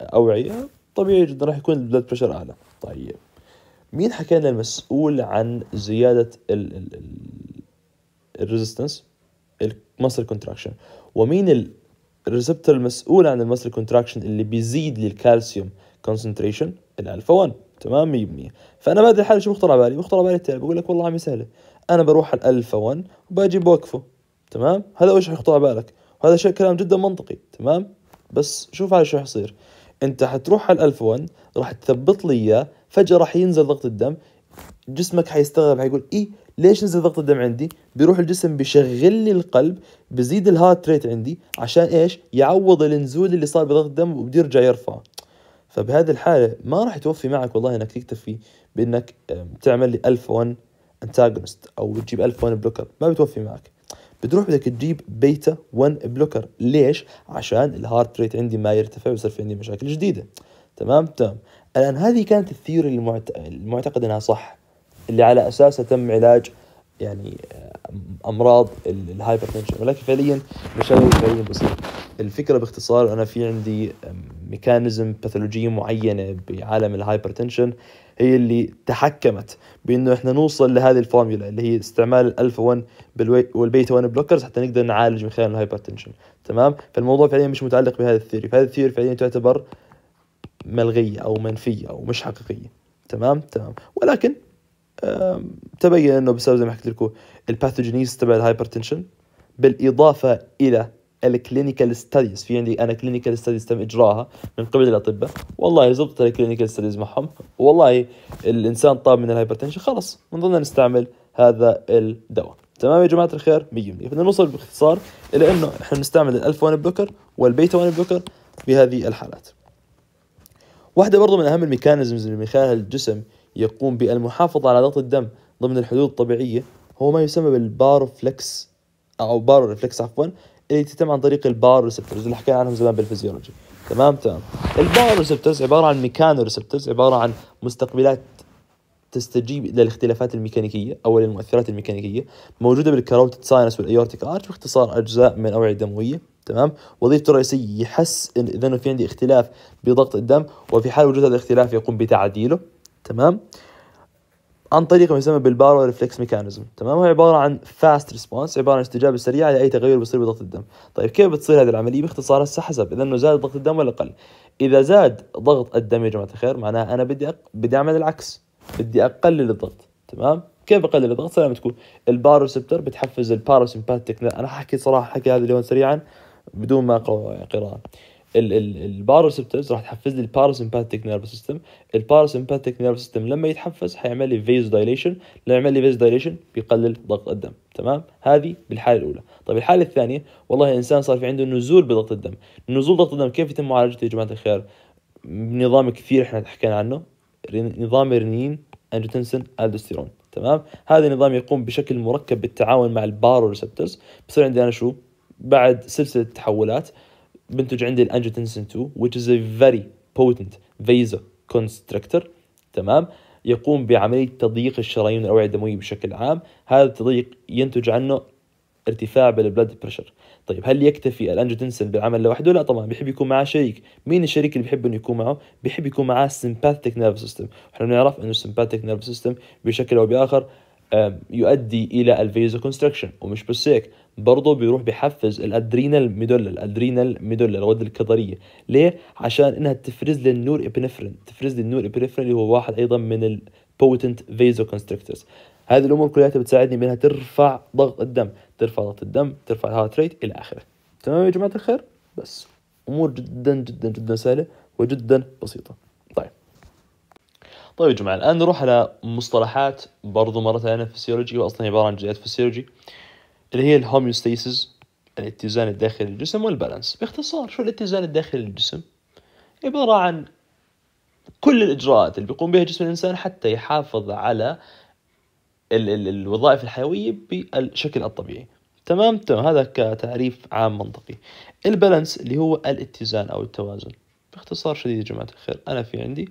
اوعيه طبيعي جدا راح يكون البلد بريشر اعلى طيب مين حكينا المسؤول عن زياده ال ال ال الريزيستنس المسل كونتراكشن ومين الريسبتور المسؤول عن المسل كونتراكشن اللي بيزيد للكالسيوم كونسنتريشن الالفا 1 تمام 100% فانا بدري حالي شو بخطر على بالي بخطر على بالي التالي بقول لك والله عمي سهله انا بروح على الالفا 1 وباجي بوقفه تمام هذا اول شيء يخطر على بالك وهذا شيء كلام جدا منطقي تمام بس شوف هذا شو حيصير انت حتروح على الالف 1 راح تثبط لي اياه فجاه راح ينزل ضغط الدم جسمك حيستغرب حيقول ايه ليش نزل ضغط الدم عندي بيروح الجسم بيشغل لي القلب بزيد الهارت ريت عندي عشان ايش يعوض النزول اللي صار بضغط الدم وبده يرجع يرفع فبهذه الحاله ما راح توفي معك والله انك تكتفي بانك تعمل لي ون انتاجونست او تجيب الف ون بلوكر ما بتوفي معك بتروح بدك تجيب بيتا 1 بلوكر ليش عشان الهارت ريت عندي ما يرتفع ويصير في عندي مشاكل جديده تمام تمام طيب. الان هذه كانت الثيوري المعت... المعتقد انها صح اللي على اساسها تم علاج يعني آه، امراض الهايبرتنشن ولكن فعليا مش فعليا بسيطه الفكره باختصار انا في عندي ميكانيزم باثولوجيه معينه بعالم الهايبرتنشن هي اللي تحكمت بانه احنا نوصل لهذه الفورمولا اللي هي استعمال الالفا 1 والبيتا 1 بلوكرز حتى نقدر نعالج من خلال الهايبرتنشن تمام فالموضوع فعليا مش متعلق بهذه الثيوري فهذه الثيوري فعليا تعتبر ملغيه او منفيه او مش حقيقيه تمام تمام ولكن تبين انه بسبب زي ما حكيت لكم الباثوجينيز تبع الهايبرتنشن بالاضافه الى الكلينيكال ستاديز في عندي انا كلينيكال ستاديز تم اجراها من قبل الاطباء والله زبطت الكلينيكال ستاديز معهم والله الانسان طاب من الهايبرتنشن خلص بنضلنا نستعمل هذا الدواء تمام يا جماعه الخير 100% بدنا نوصل باختصار الى انه احنا بنستعمل الالفا 1 بلوكر والبيتا 1 بلوكر بهذه الحالات واحده برضو من اهم الميكانيزمز اللي من خلالها الجسم يقوم بالمحافظه على ضغط الدم ضمن الحدود الطبيعيه هو ما يسمى بالبارو فليكس او بارو ريفلكس عفوا اللي تتم عن طريق البار ريسبتورز اللي حكينا عنهم زمان بالفيزيولوجي تمام تمام البار ريسبتورز عباره عن ميكانو ريسبتورز عباره عن مستقبلات تستجيب للاختلافات الميكانيكيه او للمؤثرات الميكانيكيه موجوده بالكاروتيد ساينس والايورتيك ارتش باختصار اجزاء من الاوعيه الدمويه تمام وظيفته الرئيسيه يحس إن اذا في عندي اختلاف بضغط الدم وفي حال وجود هذا الاختلاف يقوم بتعديله تمام عن طريق ما يسمى بالبارو ريفلكس ميكانيزم تمام هو عباره عن فاست ريسبونس عباره عن استجابه سريعه لاي تغير بيصير بضغط الدم طيب كيف بتصير هذه العمليه باختصار هسه حسب اذا انه زاد ضغط الدم ولا قل اذا زاد ضغط الدم يا جماعه الخير معناها انا بدي أق... بدي اعمل العكس بدي اقلل الضغط تمام كيف بقلل الضغط سلام تكون الباروسبتر بتحفز الباروسمباتيك انا حاحكي صراحه حكي هذا اليوم سريعا بدون ما اقرا قراءه الباراسبتبس راح تحفز لي الباراسمباتيك نيرف سيستم الباراسمباتيك نيرف سيستم لما يتحفز حيعمل لي فيز دايليشن لما يعمل لي فيز دايليشن بيقلل ضغط الدم تمام هذه بالحاله الاولى طيب الحاله الثانيه والله انسان صار في عنده نزول بضغط الدم نزول ضغط الدم كيف يتم معالجته يا جماعه الخير بنظام كثير احنا حكينا عنه نظام رنين انجوتنسن الدوستيرون تمام هذا النظام يقوم بشكل مركب بالتعاون مع البارو ريسبتورز بصير عندي انا شو بعد سلسله تحولات بنتج عندي الانجوتنسن 2 which is a very potent vasoconstrictor تمام يقوم بعملية تضييق الشرايين الأوعية الدموية بشكل عام هذا التضييق ينتج عنه ارتفاع بالبلد بريشر طيب هل يكتفي الانجوتنسن بالعمل لوحده لا طبعا بيحب يكون معاه شريك مين الشريك اللي بيحب انه يكون معه بيحب يكون معاه السمباثيك نيرف سيستم احنا بنعرف انه السمباثيك نيرف سيستم بشكل او باخر يؤدي الى الفيزو كونستركشن ومش بس هيك برضه بيروح بحفز الادرينال ميدولا الادرينال ميدولا الغده الكظريه ليه عشان انها تفرز لي النور ابنفرين تفرز لي النور ابنفرين اللي هو واحد ايضا من البوتنت فيزو كونستركتورز هذه الامور كلها بتساعدني بانها ترفع ضغط الدم ترفع ضغط الدم ترفع الهارت ريت الى اخره تمام يا جماعه الخير بس امور جدا جدا جدا سهله وجدا بسيطه طيب يا جماعه الان نروح على مصطلحات برضو مره ثانيه فسيولوجي واصلا عباره عن جزئيات فسيولوجي اللي هي الهوميوستاسيس الاتزان الداخلي للجسم والبالانس باختصار شو الاتزان الداخلي للجسم عباره عن كل الاجراءات اللي بيقوم بها جسم الانسان حتى يحافظ على ال ال الوظائف الحيويه بالشكل الطبيعي تمام تمام هذا كتعريف عام منطقي البالانس اللي هو الاتزان او التوازن باختصار شديد يا جماعه الخير انا في عندي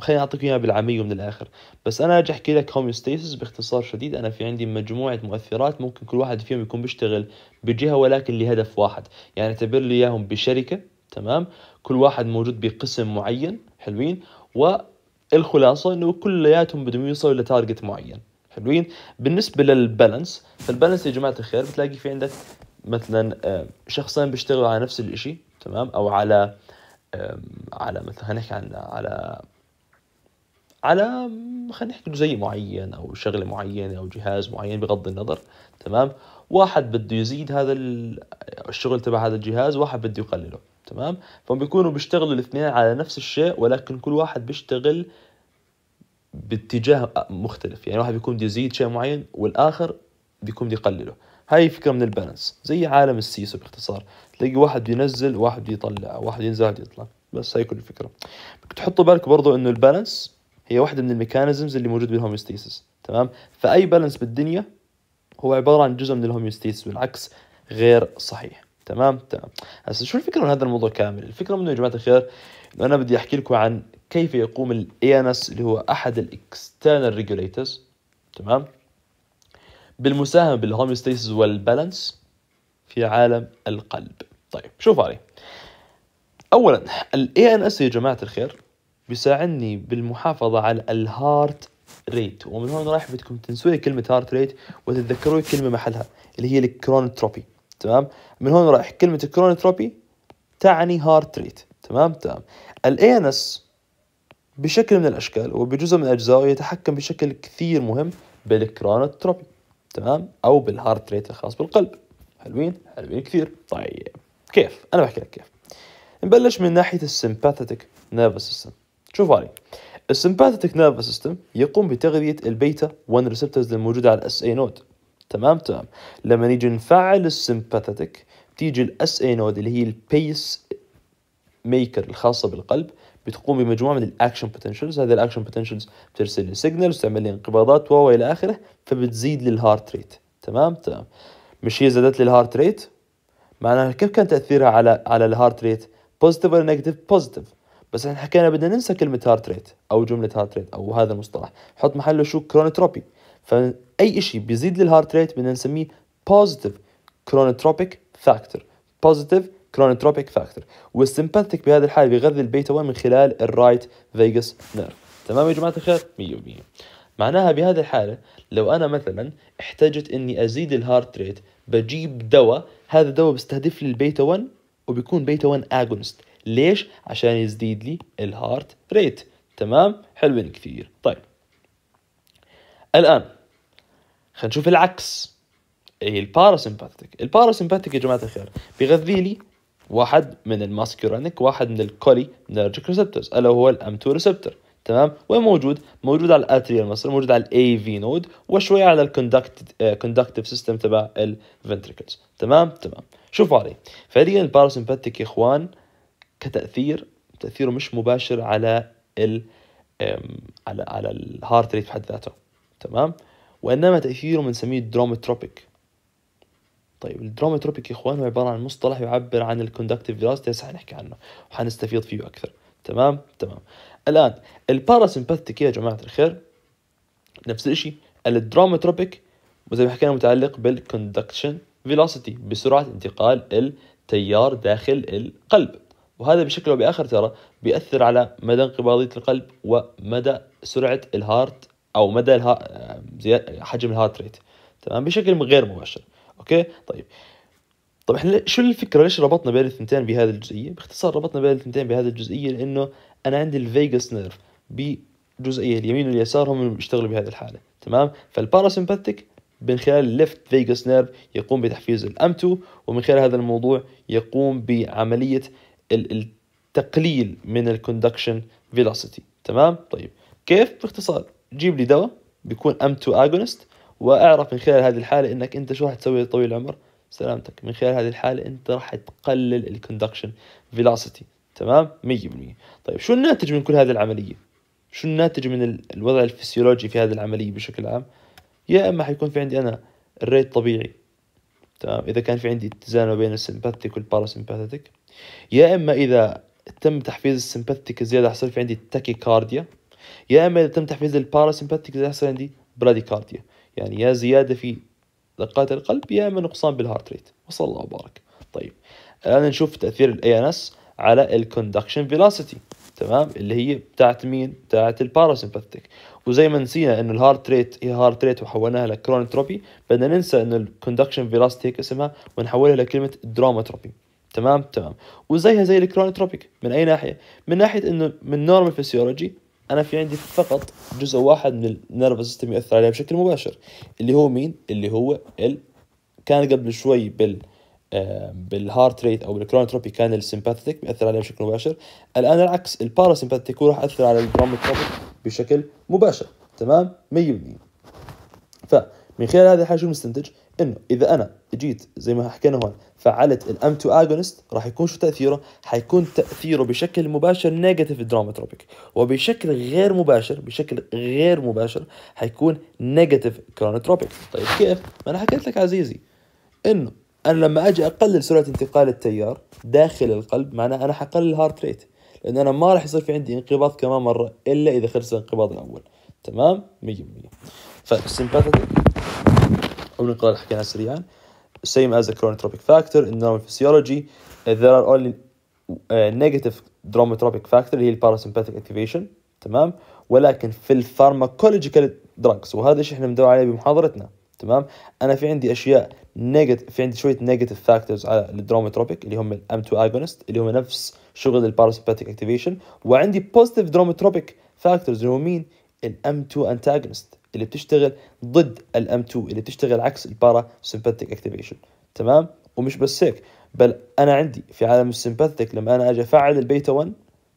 خليني اعطيك اياها بالعاميه ومن الاخر بس انا اجي احكي لك هوميوستاسيس باختصار شديد انا في عندي مجموعه مؤثرات ممكن كل واحد فيهم يكون بيشتغل بجهه ولكن لهدف واحد يعني اعتبر لي اياهم بشركه تمام كل واحد موجود بقسم معين حلوين والخلاصه انه كلياتهم بدهم يوصلوا لتارجت معين حلوين بالنسبه للبالانس فالبالانس يا جماعه الخير بتلاقي في عندك مثلا آه، شخصين بيشتغلوا على نفس الشيء تمام او على على مثلا خلينا نحكي عن على على خلينا نحكي زي معين او شغله معينه او جهاز معين بغض النظر تمام واحد بده يزيد هذا الشغل تبع هذا الجهاز واحد بده يقلله تمام فهم بيكونوا بيشتغلوا الاثنين على نفس الشيء ولكن كل واحد بيشتغل باتجاه مختلف يعني واحد بيكون بده يزيد شيء معين والاخر بيكون بده يقلله هاي فكرة من البالانس زي عالم السيسو باختصار تلاقي واحد ينزل واحد يطلع واحد ينزل واحد يطلع بس هاي كل الفكرة بدك تحطوا بالك برضو انه البالانس هي واحدة من الميكانيزمز اللي موجود بالهوميوستيسيس تمام فأي بالانس بالدنيا هو عبارة عن جزء من الهوميوستيسيس والعكس غير صحيح تمام تمام هسه شو الفكره من هذا الموضوع كامل الفكره منه يا جماعه الخير انه انا بدي احكي لكم عن كيف يقوم الاي ان اس اللي هو احد الاكسترنال ريجوليترز تمام بالمساهمة بالهوميوستاسيس والبالانس في عالم القلب طيب شوف علي اولا الاي ان اس يا جماعه الخير بيساعدني بالمحافظه على الهارت ريت ومن هون رايح بدكم تنسوا لي كلمه هارت ريت وتتذكروا كلمه محلها اللي هي الكرونتروبي تمام من هون رايح كلمه الكرونتروبي تعني هارت ريت تمام تمام الاي ان اس بشكل من الاشكال وبجزء من اجزائه يتحكم بشكل كثير مهم بالكرونتروبي تمام او بالهارت ريت الخاص بالقلب حلوين حلوين كثير طيب كيف انا بحكي لك كيف نبلش من ناحيه السمباثيتك نيرفس سيستم شوف علي السمباثيتك نيرفس سيستم يقوم بتغذيه البيتا 1 ريسبتورز الموجوده على الاس اي نود تمام تمام لما نيجي نفعل السمباثيتك تيجي الاس اي نود اللي هي البيس ميكر الخاصه بالقلب بتقوم بمجموعه من الاكشن بوتنشلز هذه الاكشن بوتنشلز بترسل لي سيجنالز تعمل لي انقباضات و الى اخره فبتزيد لي الهارت ريت تمام تمام مش هي زادت لي الهارت ريت معناها كيف كان تاثيرها على على الهارت ريت بوزيتيف ولا نيجاتيف بوزيتيف بس احنا حكينا بدنا ننسى كلمه هارت ريت او جمله هارت ريت او هذا المصطلح حط محله شو كرونوتروبي فاي شيء بيزيد لي الهارت ريت بدنا نسميه بوزيتيف كرونوتروبيك فاكتور بوزيتيف كرونوتروبيك فاكتور والسمباثيك بهذه الحاله بيغذي البيتا 1 من خلال الرايت فيجاس نيرف تمام يا جماعه الخير 100% معناها بهذه الحالة لو أنا مثلا احتجت إني أزيد الهارت ريت بجيب دواء هذا الدواء بيستهدف لي البيتا 1 وبيكون بيتا 1 أجونست ليش؟ عشان يزيد لي الهارت ريت تمام؟ حلوين كثير طيب الآن خلينا نشوف العكس هي الباراسمباتيك الباراسمباتيك يا جماعة الخير بيغذي لي واحد من الماسكيورانيك واحد من الكولي نيرجيك ريسبتورز الا هو الام 2 ريسبتور تمام وين موجود موجود على الاتريال مصر موجود على الاي في نود وشوي على الكوندكت كوندكتيف سيستم تبع الفنتركلز تمام تمام شوفوا علي فعليا الباراسمباتيك يا اخوان كتاثير تاثيره مش مباشر على ال على على الهارت ريت في حد ذاته تمام وانما تاثيره بنسميه الدروماتروبيك طيب الدروماتروبيك يا اخوان هو عباره عن مصطلح يعبر عن الكوندكتيف فيلوسيتي هسه حنحكي عنه وحنستفيض فيه اكثر تمام تمام الان الباراسمباثيك يا جماعه الخير نفس الشيء الدروماتروبيك وزي ما حكينا متعلق بالكوندكشن فيلوسيتي بسرعه انتقال التيار داخل القلب وهذا بشكل او باخر ترى بياثر على مدى انقباضيه القلب ومدى سرعه الهارت او مدى الها... آه، حجم الهارت ريت تمام بشكل غير مباشر اوكي طيب طب احنا شو الفكره ليش ربطنا بين الثنتين بهذه الجزئيه باختصار ربطنا بين الثنتين بهذه الجزئيه لانه انا عندي الفيجاس نيرف بجزئيه اليمين واليسار هم بيشتغلوا بهذه الحاله تمام فالباراسمباتيك من خلال الليفت فيجاس نيرف يقوم بتحفيز الام 2 ومن خلال هذا الموضوع يقوم بعمليه التقليل من الكوندكشن فيلوسيتي تمام طيب كيف باختصار جيب لي دواء بيكون ام 2 اجونست واعرف من خلال هذه الحالة انك انت شو راح تسوي طويل العمر سلامتك من خلال هذه الحالة انت راح تقلل الكوندكشن فيلوسيتي تمام 100% طيب شو الناتج من كل هذه العملية شو الناتج من الوضع الفسيولوجي في هذه العملية بشكل عام يا اما حيكون في عندي انا الريت طبيعي تمام اذا كان في عندي اتزان ما بين السمباثيك والباراسمباثيك يا اما اذا تم تحفيز السمباثيك زياده حصل في عندي تاكيكارديا يا اما اذا تم تحفيز الباراسمباثيك زياده حصل عندي براديكارديا يعني يا زيادة في دقات القلب يا إما نقصان بالهارت ريت وصلى الله وبارك طيب الآن نشوف تأثير الـ ANS على على الكوندكشن Velocity تمام اللي هي بتاعت مين بتاعت الباراسمباثيك وزي ما نسينا انه الهارت ريت هي هارت ريت وحولناها لكرونتروبي بدنا ننسى انه الكوندكشن فيلاستي هيك اسمها ونحولها لكلمه دراماتروبي تمام تمام وزيها زي الكرونتروبيك من اي ناحيه من ناحيه انه من نورمال فيسيولوجي انا في عندي فقط جزء واحد من النيرفس سيستم ياثر عليها بشكل مباشر اللي هو مين اللي هو ال كان قبل شوي بال بالهارت ريت او بالكرونوتروبي كان السمباثيك بياثر عليه بشكل مباشر الان العكس الباراسمباثيك هو راح اثر على البروميتروبيك بشكل مباشر تمام 100% فمن خلال هذا الحاجه شو بنستنتج انه اذا انا جيت زي ما حكينا هون فعلت الام 2 اجونست راح يكون شو تاثيره؟ حيكون تاثيره بشكل مباشر نيجاتيف دراماتروبيك وبشكل غير مباشر بشكل غير مباشر حيكون نيجاتيف كرونوتروبيك طيب كيف؟ ما انا حكيت لك عزيزي انه انا لما اجي اقلل سرعه انتقال التيار داخل القلب معناه انا حقلل الهارت ريت لان انا ما راح يصير في عندي انقباض كمان مره الا اذا خلص الانقباض الاول تمام 100% فالسمباثيك او الانقباض اللي حكيناه سريعا same as the chronotropic factor in normal physiology. Uh, there are only uh, negative chronotropic factor هي parasympathetic activation تمام ولكن في الفارماكولوجيكال drugs وهذا الشيء احنا بندور عليه بمحاضرتنا تمام انا في عندي اشياء negative في عندي شويه negative factors على chronotropic اللي هم الام 2 agonist اللي هم نفس شغل الparasympathetic activation وعندي positive dromotropic factors اللي هم مين M 2 antagonist اللي بتشتغل ضد الام 2 اللي بتشتغل عكس البارا سمباتيك اكتيفيشن تمام ومش بس هيك بل انا عندي في عالم السمباتيك لما انا اجي افعل البيتا 1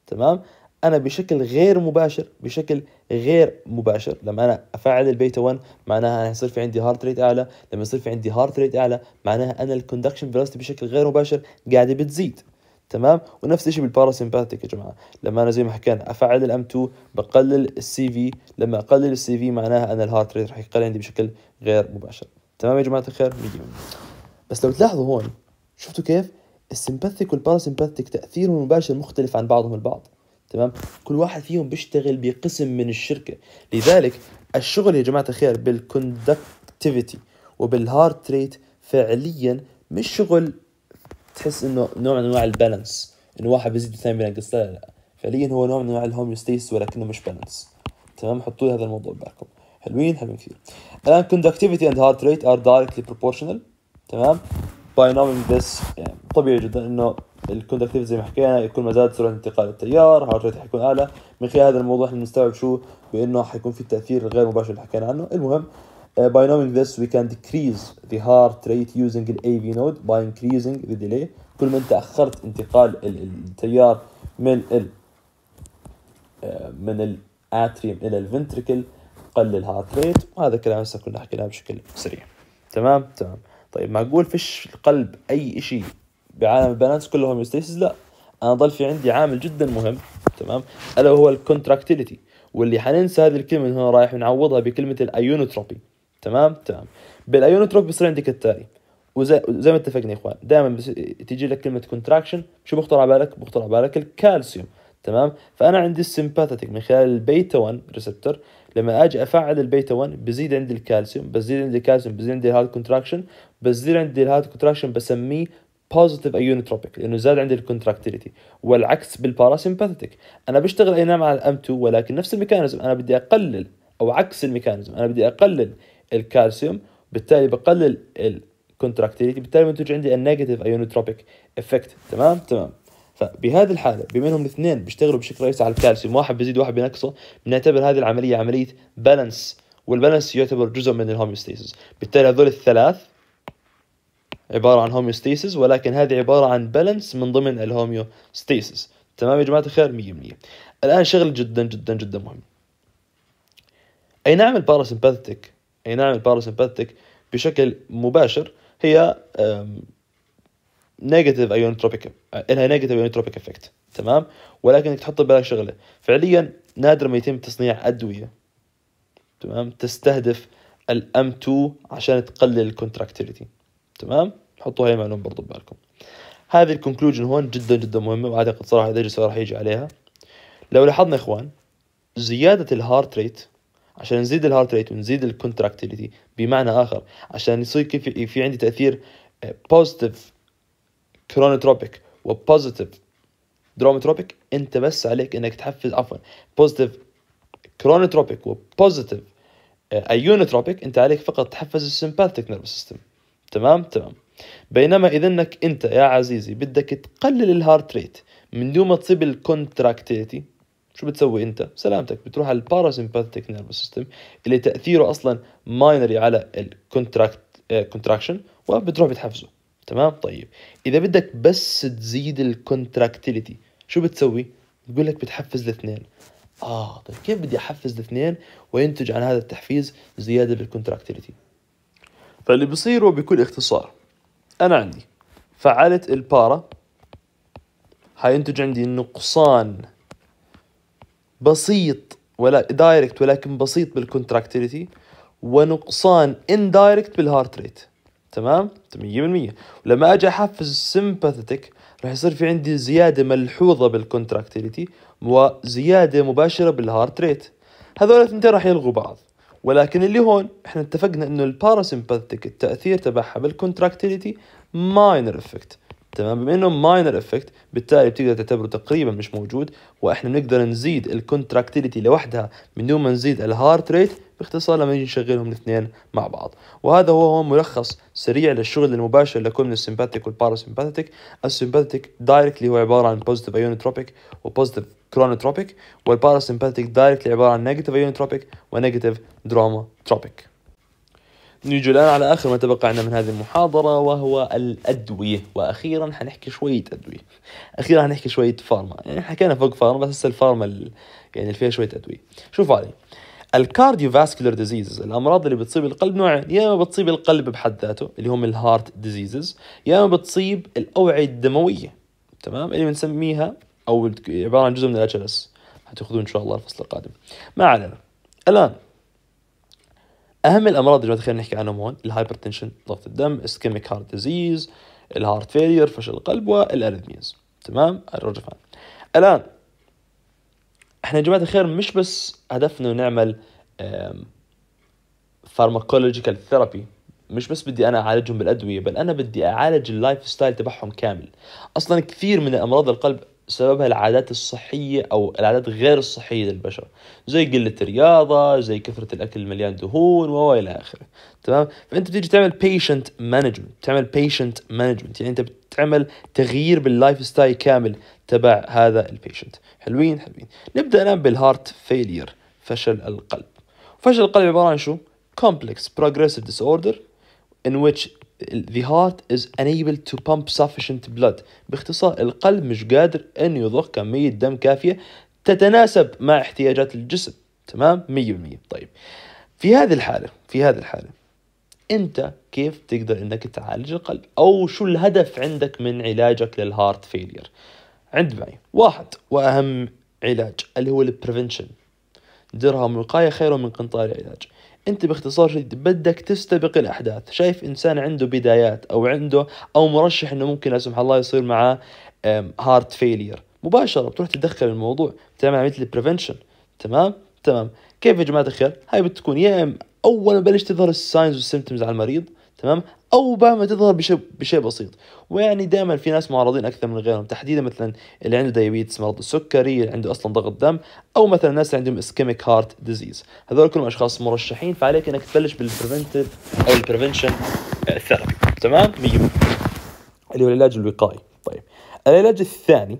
تمام انا بشكل غير مباشر بشكل غير مباشر لما انا افعل البيتا 1 معناها انا يصير في عندي هارت ريت اعلى لما يصير في عندي هارت ريت اعلى معناها انا الكوندكشن فيلوسيتي بشكل غير مباشر قاعده بتزيد تمام ونفس الشيء بالباراسيمباتيك يا جماعه لما انا زي ما حكينا افعل الام 2 بقلل السي في لما اقلل السي في معناها ان الهارت ريت راح يقل عندي بشكل غير مباشر تمام يا جماعه الخير بس لو تلاحظوا هون شفتوا كيف السيمباثيك والباراسيمباثيك تاثيرهم المباشر مختلف عن بعضهم البعض تمام كل واحد فيهم بيشتغل بقسم من الشركه لذلك الشغل يا جماعه الخير بالكوندكتيفيتي وبالهارت ريت فعليا مش شغل تحس انه نوع من انواع البالانس انه واحد بيزيد والثاني بينقص لا لا لا فعليا هو نوع من انواع الهوميوستيس ولكنه مش بالانس تمام حطوا لي هذا الموضوع ببالكم حلوين حلوين كثير الان كوندكتيفيتي اند هارت ريت ار دايركتلي بروبورشنال تمام باي نومينج ذس يعني طبيعي جدا انه الكوندكتيفيتي زي ما حكينا يكون ما زاد سرعه انتقال التيار هارت ريت حيكون اعلى من خلال هذا الموضوع احنا بنستوعب شو بانه حيكون في التاثير الغير مباشر اللي حكينا عنه المهم Uh, by knowing this, we can decrease the heart rate using the AV node by increasing the delay. كل ما انت اخرت انتقال التيار من ال uh, من الاتريوم الى الفنتركل قل الهارت ريت وهذا كلام هسه كنا حكيناه بشكل سريع تمام تمام طيب معقول فيش القلب اي شيء بعالم البالانس كله هوميوستاسيس لا انا ضل في عندي عامل جدا مهم تمام الا وهو الكونتراكتيليتي واللي حننسى هذه الكلمه من هنا رايح نعوضها بكلمه الايونوتروبي تمام تمام بالايونوتروب بيصير عندك التالي وزي زي ما اتفقنا يا اخوان دائما بس... تيجي لك كلمه كونتراكشن شو بخطر على بالك بخطر على بالك الكالسيوم تمام فانا عندي السمباثيتك من خلال البيتا 1 ريسبتور لما اجي افعل البيتا 1 بزيد عندي الكالسيوم بزيد عندي الكالسيوم بزيد عندي الهارد كونتراكشن بزيد عندي الهارد كونتراكشن بسميه بوزيتيف ايونوتروبيك لانه زاد عندي الكونتراكتيليتي والعكس بالباراسمباثيتك انا بشتغل اي نعم على الام 2 ولكن نفس الميكانيزم انا بدي اقلل او عكس الميكانيزم انا بدي اقلل الكالسيوم بالتالي بقلل الكونتراكتيليتي بالتالي بنتج عندي النيجاتيف ايونوتروبيك افكت تمام تمام فبهذه الحاله بما انهم الاثنين بيشتغلوا بشكل رئيسي على الكالسيوم واحد بيزيد واحد بينقصه بنعتبر هذه العمليه عمليه بالانس والبالانس يعتبر جزء من الهوميوستيسيس بالتالي هذول الثلاث عباره عن هوميوستيسيس ولكن هذه عباره عن بالانس من ضمن الهوميوستيسيس تمام يا جماعه الخير 100% الان شغل جدا جدا جدا مهم اي نعم الباراسمباثيك اي نعم الباراسمباثيك بشكل مباشر هي نيجاتيف ايونتروبيك آه، لها نيجاتيف ايونتروبيك افكت تمام ولكن انك تحط ببالك شغله فعليا نادر ما يتم تصنيع ادويه تمام تستهدف الام 2 عشان تقلل الكونتراكتيليتي تمام حطوا هاي المعلومه برضو ببالكم هذه الكونكلوجن هون جدا جدا مهمه واعتقد صراحه اذا الجلسه راح يجي عليها لو لاحظنا يا اخوان زياده الهارت ريت عشان نزيد الهارت ريت ونزيد الكونتراكتيليتي بمعنى اخر عشان يصير كيف في عندي تاثير بوزيتيف كرونوتروبيك وبوزيتيف دروماتروبيك انت بس عليك انك تحفز عفوا بوزيتيف كرونوتروبيك وبوزيتيف ايونوتروبيك انت عليك فقط تحفز السمباثيك نيرف سيستم تمام تمام بينما اذا انك انت يا عزيزي بدك تقلل الهارت ريت من دون ما تصيب الكونتراكتيتي شو بتسوي انت سلامتك بتروح على الباراسمباثيك نيرفس سيستم اللي تاثيره اصلا ماينري على الكونتراكت آه، كونتراكشن وبتروح بتحفزه تمام طيب اذا بدك بس تزيد الكونتراكتيليتي شو بتسوي بقول لك بتحفز الاثنين اه طيب كيف بدي احفز الاثنين وينتج عن هذا التحفيز زياده بالكونتراكتيليتي فاللي بصيره بكل اختصار انا عندي فعلت البارا حينتج عندي نقصان بسيط ولا دايركت ولكن بسيط بالكونتراكتيليتي ونقصان اندايركت بالهارت ريت تمام 100% ولما اجي احفز السمباثيتك راح يصير في عندي زياده ملحوظه بالكونتراكتيليتي وزياده مباشره بالهارت ريت هذول الاثنين راح يلغوا بعض ولكن اللي هون احنا اتفقنا انه الباراسمباثيك التاثير تبعها بالكونتراكتيليتي ماينر افكت تمام بما انه ماينر افكت بالتالي بتقدر تعتبره تقريبا مش موجود واحنا بنقدر نزيد الكونتراكتيليتي لوحدها من دون ما نزيد الهارت ريت باختصار لما نجي نشغلهم الاثنين مع بعض وهذا هو هون ملخص سريع للشغل المباشر لكل من السمباتيك والباراسمباتيك السمباتيك دايركتلي هو عباره عن بوزيتيف ايونوتروبيك وبوزيتيف كرونوتروبيك والباراسمباتيك دايركتلي عباره عن نيجاتيف ايونوتروبيك ونيجاتيف دراما تروبيك نيجي الآن على آخر ما عندنا من هذه المحاضرة وهو الأدوية وأخيرا حنحكي شوية أدوية أخيرا حنحكي شوية فارما يعني حكينا فوق فارما بس هسه الفارما ال... يعني فيها شوية أدوية شوفوا علي الكارديو فاسكولار ديزيزز الامراض اللي بتصيب القلب نوعين يا اما بتصيب القلب بحد ذاته اللي هم الهارت ديزيزز يا اما بتصيب الاوعيه الدمويه تمام اللي بنسميها او عباره عن جزء من الاتشلس حتاخذوه ان شاء الله الفصل القادم ما علينا الان اهم الامراض اللي خلينا نحكي عنهم هون الهايبرتنشن ضغط الدم اسكيميك هارت ديزيز الهارت فيلير فشل القلب والارثميز تمام الرجفان الان احنا يا جماعه الخير مش بس هدفنا نعمل فارماكولوجيكال ثيرابي مش بس بدي انا اعالجهم بالادويه بل انا بدي اعالج اللايف ستايل تبعهم كامل اصلا كثير من امراض القلب سببها العادات الصحية أو العادات غير الصحية للبشر زي قلة الرياضة زي كثرة الأكل المليان دهون وإلى آخره تمام فأنت بتيجي تعمل patient management تعمل patient management يعني أنت بتعمل تغيير باللايف ستايل كامل تبع هذا البيشنت حلوين حلوين نبدأ الآن بالهارت فيلير فشل القلب فشل القلب عبارة عن شو؟ complex progressive disorder in which the heart is unable to pump sufficient blood باختصار القلب مش قادر أن يضخ كمية دم كافية تتناسب مع احتياجات الجسم تمام 100% طيب في هذه الحالة في هذه الحالة أنت كيف تقدر أنك تعالج القلب أو شو الهدف عندك من علاجك للهارت فيلير عند معي واحد وأهم علاج اللي هو البريفنشن درهم وقاية خير من قنطار علاج انت باختصار شديد بدك تستبق الاحداث شايف انسان عنده بدايات او عنده او مرشح انه ممكن لا سمح الله يصير معاه هارت فيلير مباشره بتروح تتدخل الموضوع بتعمل عمليه البريفنشن تمام تمام كيف يا جماعه الخير هاي بتكون يا اول ما بلش تظهر الساينز والسيمتومز على المريض تمام او ما تظهر بشيء بشيء بسيط ويعني دائما في ناس معرضين اكثر من غيرهم تحديدا مثلا اللي عنده دايابيتس مرض السكري اللي عنده اصلا ضغط دم او مثلا الناس اللي عندهم اسكيميك هارت ديزيز هذول كلهم اشخاص مرشحين فعليك انك تبلش بالبريفنتيف او البريفنشن ثيرابي تمام ميو. اللي هو العلاج الوقائي طيب العلاج الثاني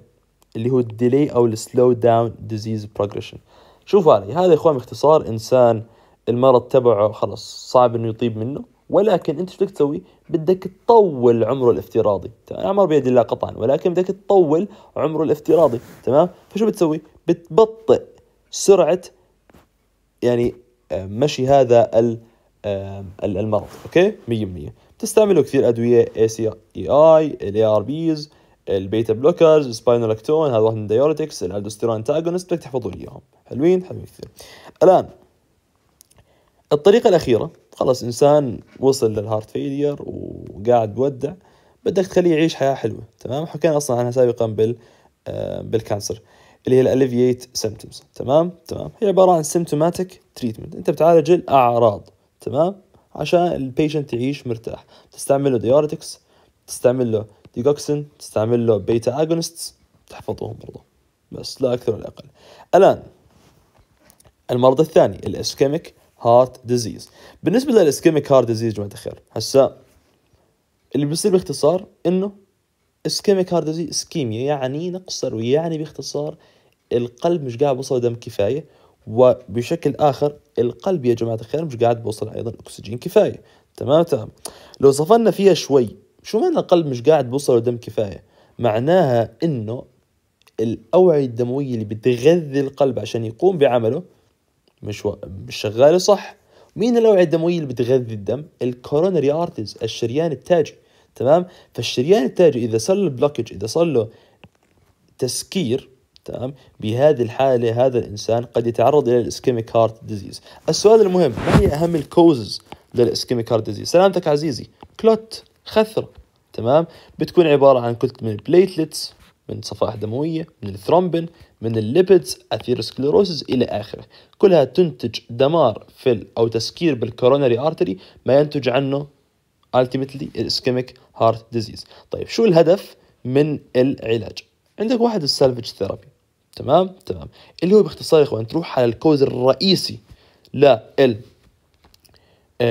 اللي هو الديلي او السلو داون ديزيز بروجريشن شوفوا علي هذا يا اخوان باختصار انسان المرض تبعه خلاص صعب انه يطيب منه ولكن انت شو بدك تسوي؟ بدك تطول عمره الافتراضي، الامر بيد الله قطعا، ولكن بدك تطول عمره الافتراضي، تمام؟ فشو بتسوي؟ بتبطئ سرعه يعني آه، مشي هذا آه، المرض، اوكي؟ 100% بتستعملوا كثير ادويه اي سي اي اي، الاي ار بيز، البيتا بلوكرز، سباينولاكتون، هذا واحد من الديوريتكس، الالدوستيرون انتاجونست، بدك تحفظوا لي اياهم، حلوين؟ حلوين كثير. الان الطريقة الأخيرة خلاص إنسان وصل للهارت فيلير وقاعد بودع بدك تخليه يعيش حياة حلوة تمام حكينا أصلا عنها سابقا بال آه، بالكانسر اللي هي الاليفييت سيمتومز تمام تمام هي عبارة عن سيمتوماتيك تريتمنت أنت بتعالج الأعراض تمام عشان البيشنت يعيش مرتاح تستعمل له ديورتكس تستعمل له ديكوكسين تستعمل له بيتا اجونستس تحفظهم برضه بس لا اكثر ولا اقل الان المرض الثاني الاسكيميك هارت ديزيز بالنسبه للاسكيميك هارت ديزيز جماعه الخير هسا اللي بيصير باختصار انه اسكيميك هارت ديزيز اسكيميا يعني نقص ويعني يعني باختصار القلب مش قاعد بوصل دم كفايه وبشكل اخر القلب يا جماعه الخير مش قاعد بوصل ايضا اكسجين كفايه تمام تمام لو صفنا فيها شوي شو معنى القلب مش قاعد بوصل دم كفايه معناها انه الاوعيه الدمويه اللي بتغذي القلب عشان يقوم بعمله مش و... مش شغاله صح مين الاوعيه الدمويه اللي بتغذي الدم الكورونري ارتز الشريان التاجي تمام فالشريان التاجي اذا صار له بلوكج اذا صار له تسكير تمام بهذه الحالة هذا الإنسان قد يتعرض إلى الإسكيميك هارت ديزيز السؤال المهم ما هي أهم الكوزز للإسكيميك هارت ديزيز سلامتك عزيزي كلوت خثر تمام بتكون عبارة عن كتلة من البليتلتس من صفائح دموية من الثرومبين من الليبيدز اثيروسكليروسيس إلى آخره كلها تنتج دمار في أو تسكير بالكوروناري ارتري ما ينتج عنه ultimately الاسكيميك هارت ديزيز طيب شو الهدف من العلاج عندك واحد السالفج ثيرابي تمام تمام اللي هو باختصار يا اخوان تروح على الكوز الرئيسي لل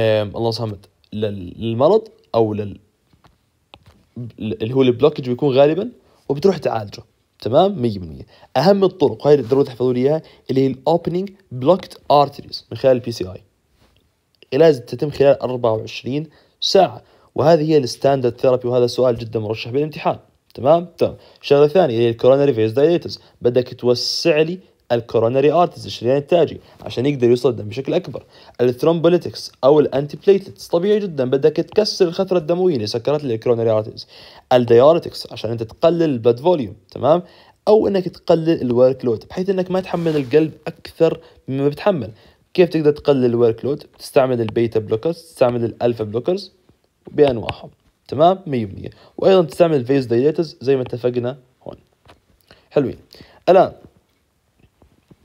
الله صمد للمرض او لل اللي هو البلوكج بيكون غالبا وبتروح تعالجه تمام 100% اهم الطرق وهي اللي ضروري تحفظوا لي اياها اللي هي الاوبننج بلوكت ارتريز من خلال البي سي اي علاج تتم خلال 24 ساعه وهذه هي الستاندرد ثيرابي وهذا سؤال جدا مرشح بالامتحان تمام تمام طيب. شغلة ثانية هي الكورونري فيز دايليتس بدك توسع لي الكوروناري ارتز الشريان التاجي عشان يقدر يوصل الدم بشكل اكبر الثرومبوليتكس او الانتي بليتلتس طبيعي جدا بدك تكسر الخثره الدمويه اللي سكرت لي الكوروناري ارتز الدياريتكس عشان انت تقلل البلد فوليوم تمام او انك تقلل الورك لود بحيث انك ما تحمل القلب اكثر مما بتحمل كيف تقدر تقلل الورك لود تستعمل البيتا بلوكرز تستعمل الالفا بلوكرز بانواعهم تمام 100% وايضا تستعمل الفيز دايليترز زي ما اتفقنا هون حلوين الان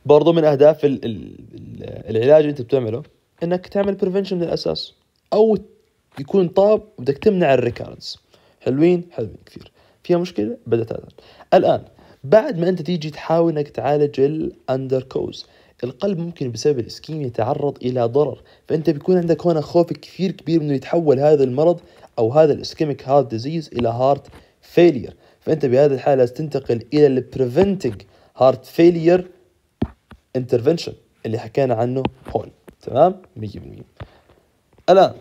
برضو من اهداف الـ الـ العلاج اللي انت بتعمله انك تعمل بريفنشن من الاساس او يكون طاب بدك تمنع الريكارنس حلوين حلوين كثير فيها مشكله بدات هذا الان بعد ما انت تيجي تحاول انك تعالج الاندر كوز القلب ممكن بسبب الاسكيميا يتعرض الى ضرر فانت بيكون عندك هنا خوف كثير كبير انه يتحول هذا المرض او هذا الاسكيميك هارت ديزيز الى هارت فيلير فانت بهذه الحاله تنتقل الى البريفنتنج هارت فيلير intervention اللي حكينا عنه هون تمام 100% الان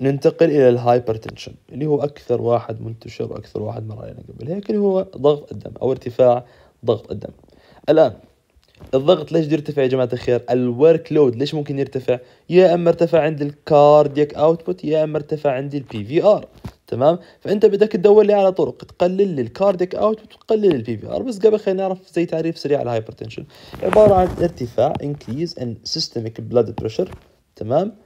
ننتقل الى الهايبرتنشن اللي هو اكثر واحد منتشر واكثر واحد مر علينا قبل هيك اللي هو ضغط الدم او ارتفاع ضغط الدم الان الضغط ليش يرتفع يا جماعه الخير الورك لود ليش ممكن يرتفع يا اما ارتفع عند الكاردياك اوتبوت يا اما ارتفع عند البي في ار تمام فانت بدك تدور لي على طرق تقلل لي الكارديك اوت وتقلل البي في ار بس قبل خلينا نعرف زي تعريف سريع على الهايبرتنشن عباره عن ارتفاع انكريز ان سيستميك بلاد بريشر تمام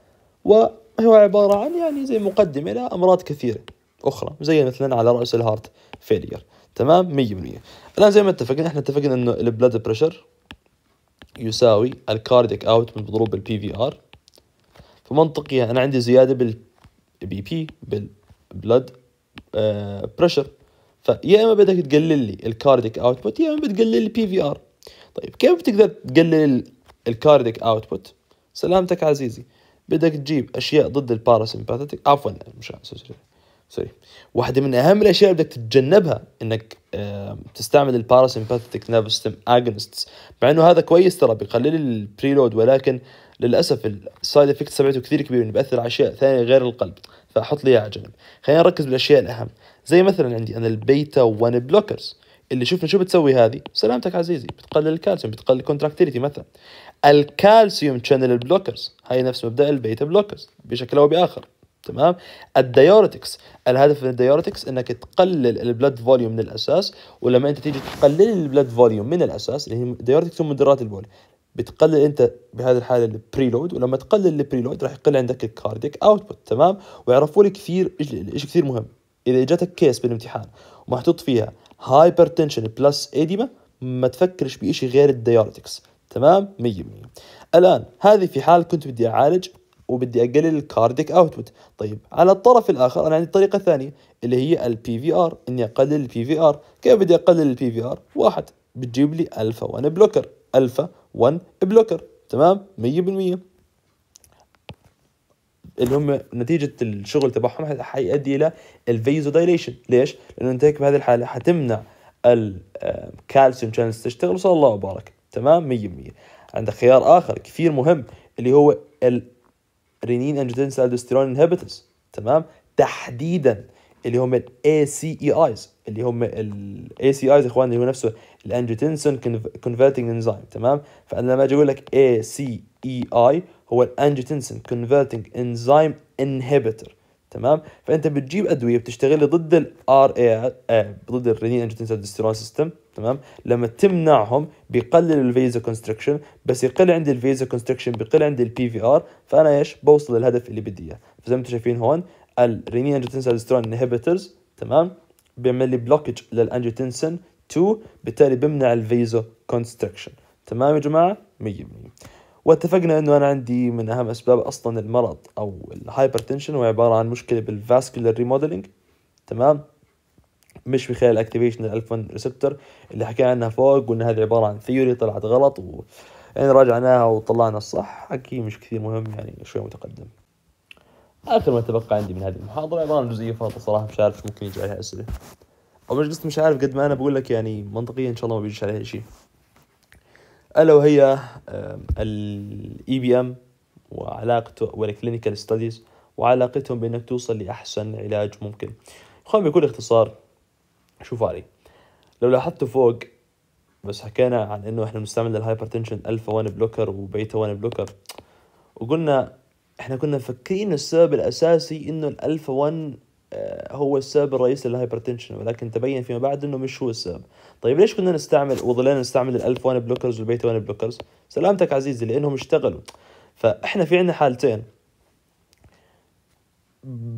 وهو عباره عن يعني زي مقدمه لامراض كثيره اخرى زي مثلا على راس الهارت فيلير تمام 100% الان زي ما اتفقنا احنا اتفقنا انه البلاد بريشر يساوي الكارديك اوت مضروب البي في ار فمنطقيا انا عندي زياده بالبي بي بال بلاد بريشر فيا اما بدك تقلل لي الكارديك اوتبوت يا اما بتقلل لي بي في ار طيب كيف بتقدر تقلل الكارديك اوتبوت سلامتك عزيزي بدك تجيب اشياء ضد الباراسمباثيك عفوا مش سوري سوري واحده من اهم الاشياء اللي بدك تتجنبها انك تستعمل الباراسمباثيك نيرف سيستم اجنست مع انه هذا كويس ترى بيقلل البريلود ولكن للاسف السايد افكت تبعته كثير كبير انه بياثر على اشياء ثانيه غير القلب فاحط لي اياها على جنب خلينا نركز بالاشياء الاهم زي مثلا عندي انا البيتا 1 بلوكرز اللي شفنا شو بتسوي هذه سلامتك عزيزي بتقلل الكالسيوم بتقلل الكونتراكتيليتي مثلا الكالسيوم تشانل بلوكرز هاي نفس مبدا البيتا بلوكرز بشكل او باخر تمام الديورتكس الهدف من الديورتكس انك تقلل البلد فوليوم من الاساس ولما انت تيجي تقلل البلد فوليوم من الاساس اللي هي هم ومدرات البول بتقلل انت بهذه الحاله البريلود ولما تقلل البريلود راح يقل عندك الكارديك اوتبوت تمام ويعرفوا لي كثير شيء كثير مهم اذا اجتك كيس بالامتحان ومحطوط فيها هايبرتنشن بلس ايديما ما تفكرش بشيء غير الديارتكس تمام 100% الان هذه في حال كنت بدي اعالج وبدي اقلل الكارديك اوتبوت طيب على الطرف الاخر انا عندي طريقه ثانيه اللي هي البي في ار اني اقلل البي في ار كيف بدي اقلل البي في ار واحد بتجيب لي الفا 1 بلوكر الفا 1 بلوكر تمام 100% اللي هم نتيجه الشغل تبعهم حيؤدي الى الفيزو دايليشن ليش؟ لانه انت هيك بهذه الحاله حتمنع الكالسيوم شانلز تشتغل وصلى الله وبارك تمام 100% عندك خيار اخر كثير مهم اللي هو الرينين أنجوتنس ديسترون تمام تحديدا اللي هم الاي سي اي ايز اللي هم الاي سي ايز اخواني اللي هو نفسه الانجيتنسن كونفرتنج انزيم تمام فانا لما اجي اقول لك اي سي اي اي هو الانجيتنسن كونفرتنج انزيم انهبيتر تمام فانت بتجيب ادويه بتشتغل ضد الار اي آه ضد الرينين انجيتنسن ديستيرون سيستم تمام لما تمنعهم بيقلل الفيزا كونستركشن بس يقل عندي الفيزا كونستركشن بيقل عندي البي في ار فانا ايش بوصل للهدف اللي بدي اياه فزي ما انتم شايفين هون الرينين السترون انهبيتورز تمام بيعمل لي بلوكج للانجيوتنسين 2 بالتالي بمنع الفيزو كونستركشن تمام يا جماعه 100% واتفقنا انه انا عندي من اهم اسباب اصلا المرض او الهايبرتنشن هو عباره عن مشكله بالفاسكولار ريموديلنج تمام مش من خلال الاكتيفيشن الالف 1 ريسبتور اللي حكينا عنها فوق وان هذه عباره عن ثيوري طلعت غلط و يعني راجعناها وطلعنا الصح حكي مش كثير مهم يعني شوي متقدم اخر ما تبقى عندي من هذه المحاضره عباره عن جزئيه فاضيه صراحه مش عارف ممكن يجي عليها اسئله او مش قصدي مش عارف قد ما انا بقول لك يعني منطقيا ان شاء الله ما بيجيش عليها شيء الا وهي الاي بي ام e وعلاقته والكلينيكال ستاديز وعلاقتهم بانك توصل لاحسن علاج ممكن خلينا بكل اختصار شوف علي لو لاحظتوا فوق بس حكينا عن انه احنا بنستعمل الهايبرتنشن الفا 1 بلوكر وبيتا 1 بلوكر وقلنا احنا كنا مفكرين السبب الاساسي انه الالفا 1 آه، هو السبب الرئيسي للهايبرتنشن ولكن تبين فيما بعد انه مش هو السبب طيب ليش كنا نستعمل وظلينا نستعمل الالف 1 بلوكرز والبيتا 1 بلوكرز سلامتك عزيزي لانهم اشتغلوا فاحنا في عندنا حالتين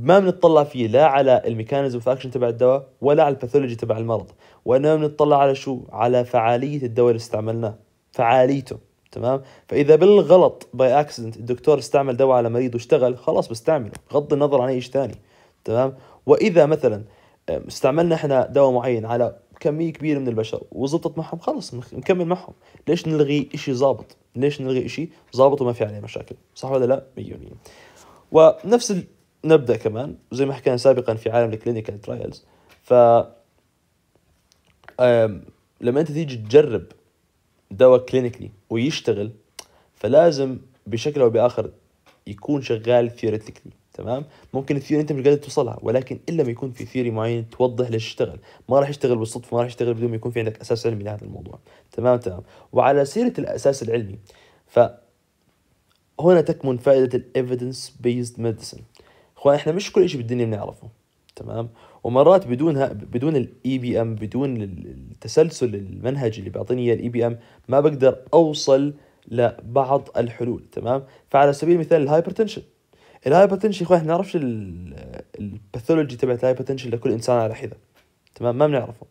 ما بنطلع فيه لا على الميكانيزم اوف اكشن تبع الدواء ولا على الباثولوجي تبع المرض وانما بنطلع على شو على فعاليه الدواء اللي استعملناه فعاليته تمام فاذا بالغلط باي اكسيدنت الدكتور استعمل دواء على مريض واشتغل خلاص بستعمله بغض النظر عن اي شيء ثاني تمام واذا مثلا آه، استعملنا احنا دواء معين على كميه كبيره من البشر وزبطت معهم خلص نكمل معهم ليش نلغي شيء ظابط ليش نلغي شيء ظابط وما في عليه مشاكل صح ولا لا 100% ونفس نبدا كمان زي ما حكينا سابقا في عالم الكلينيكال ترايلز ف لما انت تيجي تجرب دواء كلينيكلي ويشتغل فلازم بشكل او باخر يكون شغال ثيوريتيكلي تمام ممكن الثيوري انت مش قادر توصلها ولكن الا ما يكون في ثيوري معين توضح ليش اشتغل ما راح يشتغل بالصدفه ما راح يشتغل بدون ما يكون في عندك اساس علمي لهذا الموضوع تمام تمام وعلى سيره الاساس العلمي ف هنا تكمن فائده الايفيدنس بيزد ميديسن اخوان احنا مش كل شيء بالدنيا بنعرفه تمام ومرات بدونها بدون الاي بي ام بدون e التسلسل المنهجي اللي بيعطيني اياه الاي بي e ام ما بقدر اوصل لبعض الحلول تمام فعلى سبيل المثال الهايبرتنشن الهايبرتنشن يا اخوان احنا ما نعرفش الباثولوجي تبعت الهايبرتنشن لكل انسان على حده تمام ما بنعرفه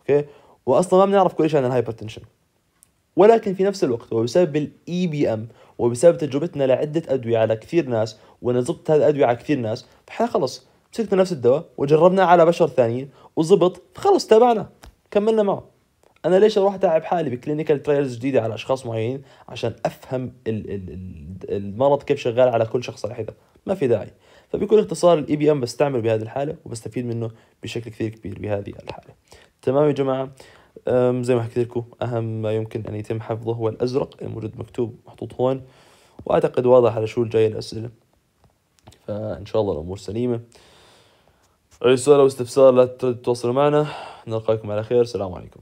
اوكي واصلا ما بنعرف كل شيء عن الهايبرتنشن ولكن في نفس الوقت وبسبب الاي بي e ام وبسبب تجربتنا لعده ادويه على كثير ناس ونزقت هذه الادويه على كثير ناس فحنا خلص مسكنا نفس الدواء وجربناه على بشر ثانيين وزبط فخلص تابعنا كملنا معه انا ليش اروح اتعب حالي بكلينيكال ترايلز جديده على اشخاص معينين عشان افهم المرض كيف شغال على كل شخص على ما في داعي فبكل اختصار الاي بي e ام بستعمله بهذه الحاله وبستفيد منه بشكل كثير كبير بهذه الحاله تمام يا جماعه زي ما حكيت لكم اهم ما يمكن ان يتم حفظه هو الازرق الموجود مكتوب محطوط هون واعتقد واضح على شو الجاي الاسئله فان شاء الله الامور سليمه اي سؤال او استفسار لا تتواصلوا معنا نلقاكم على خير السلام عليكم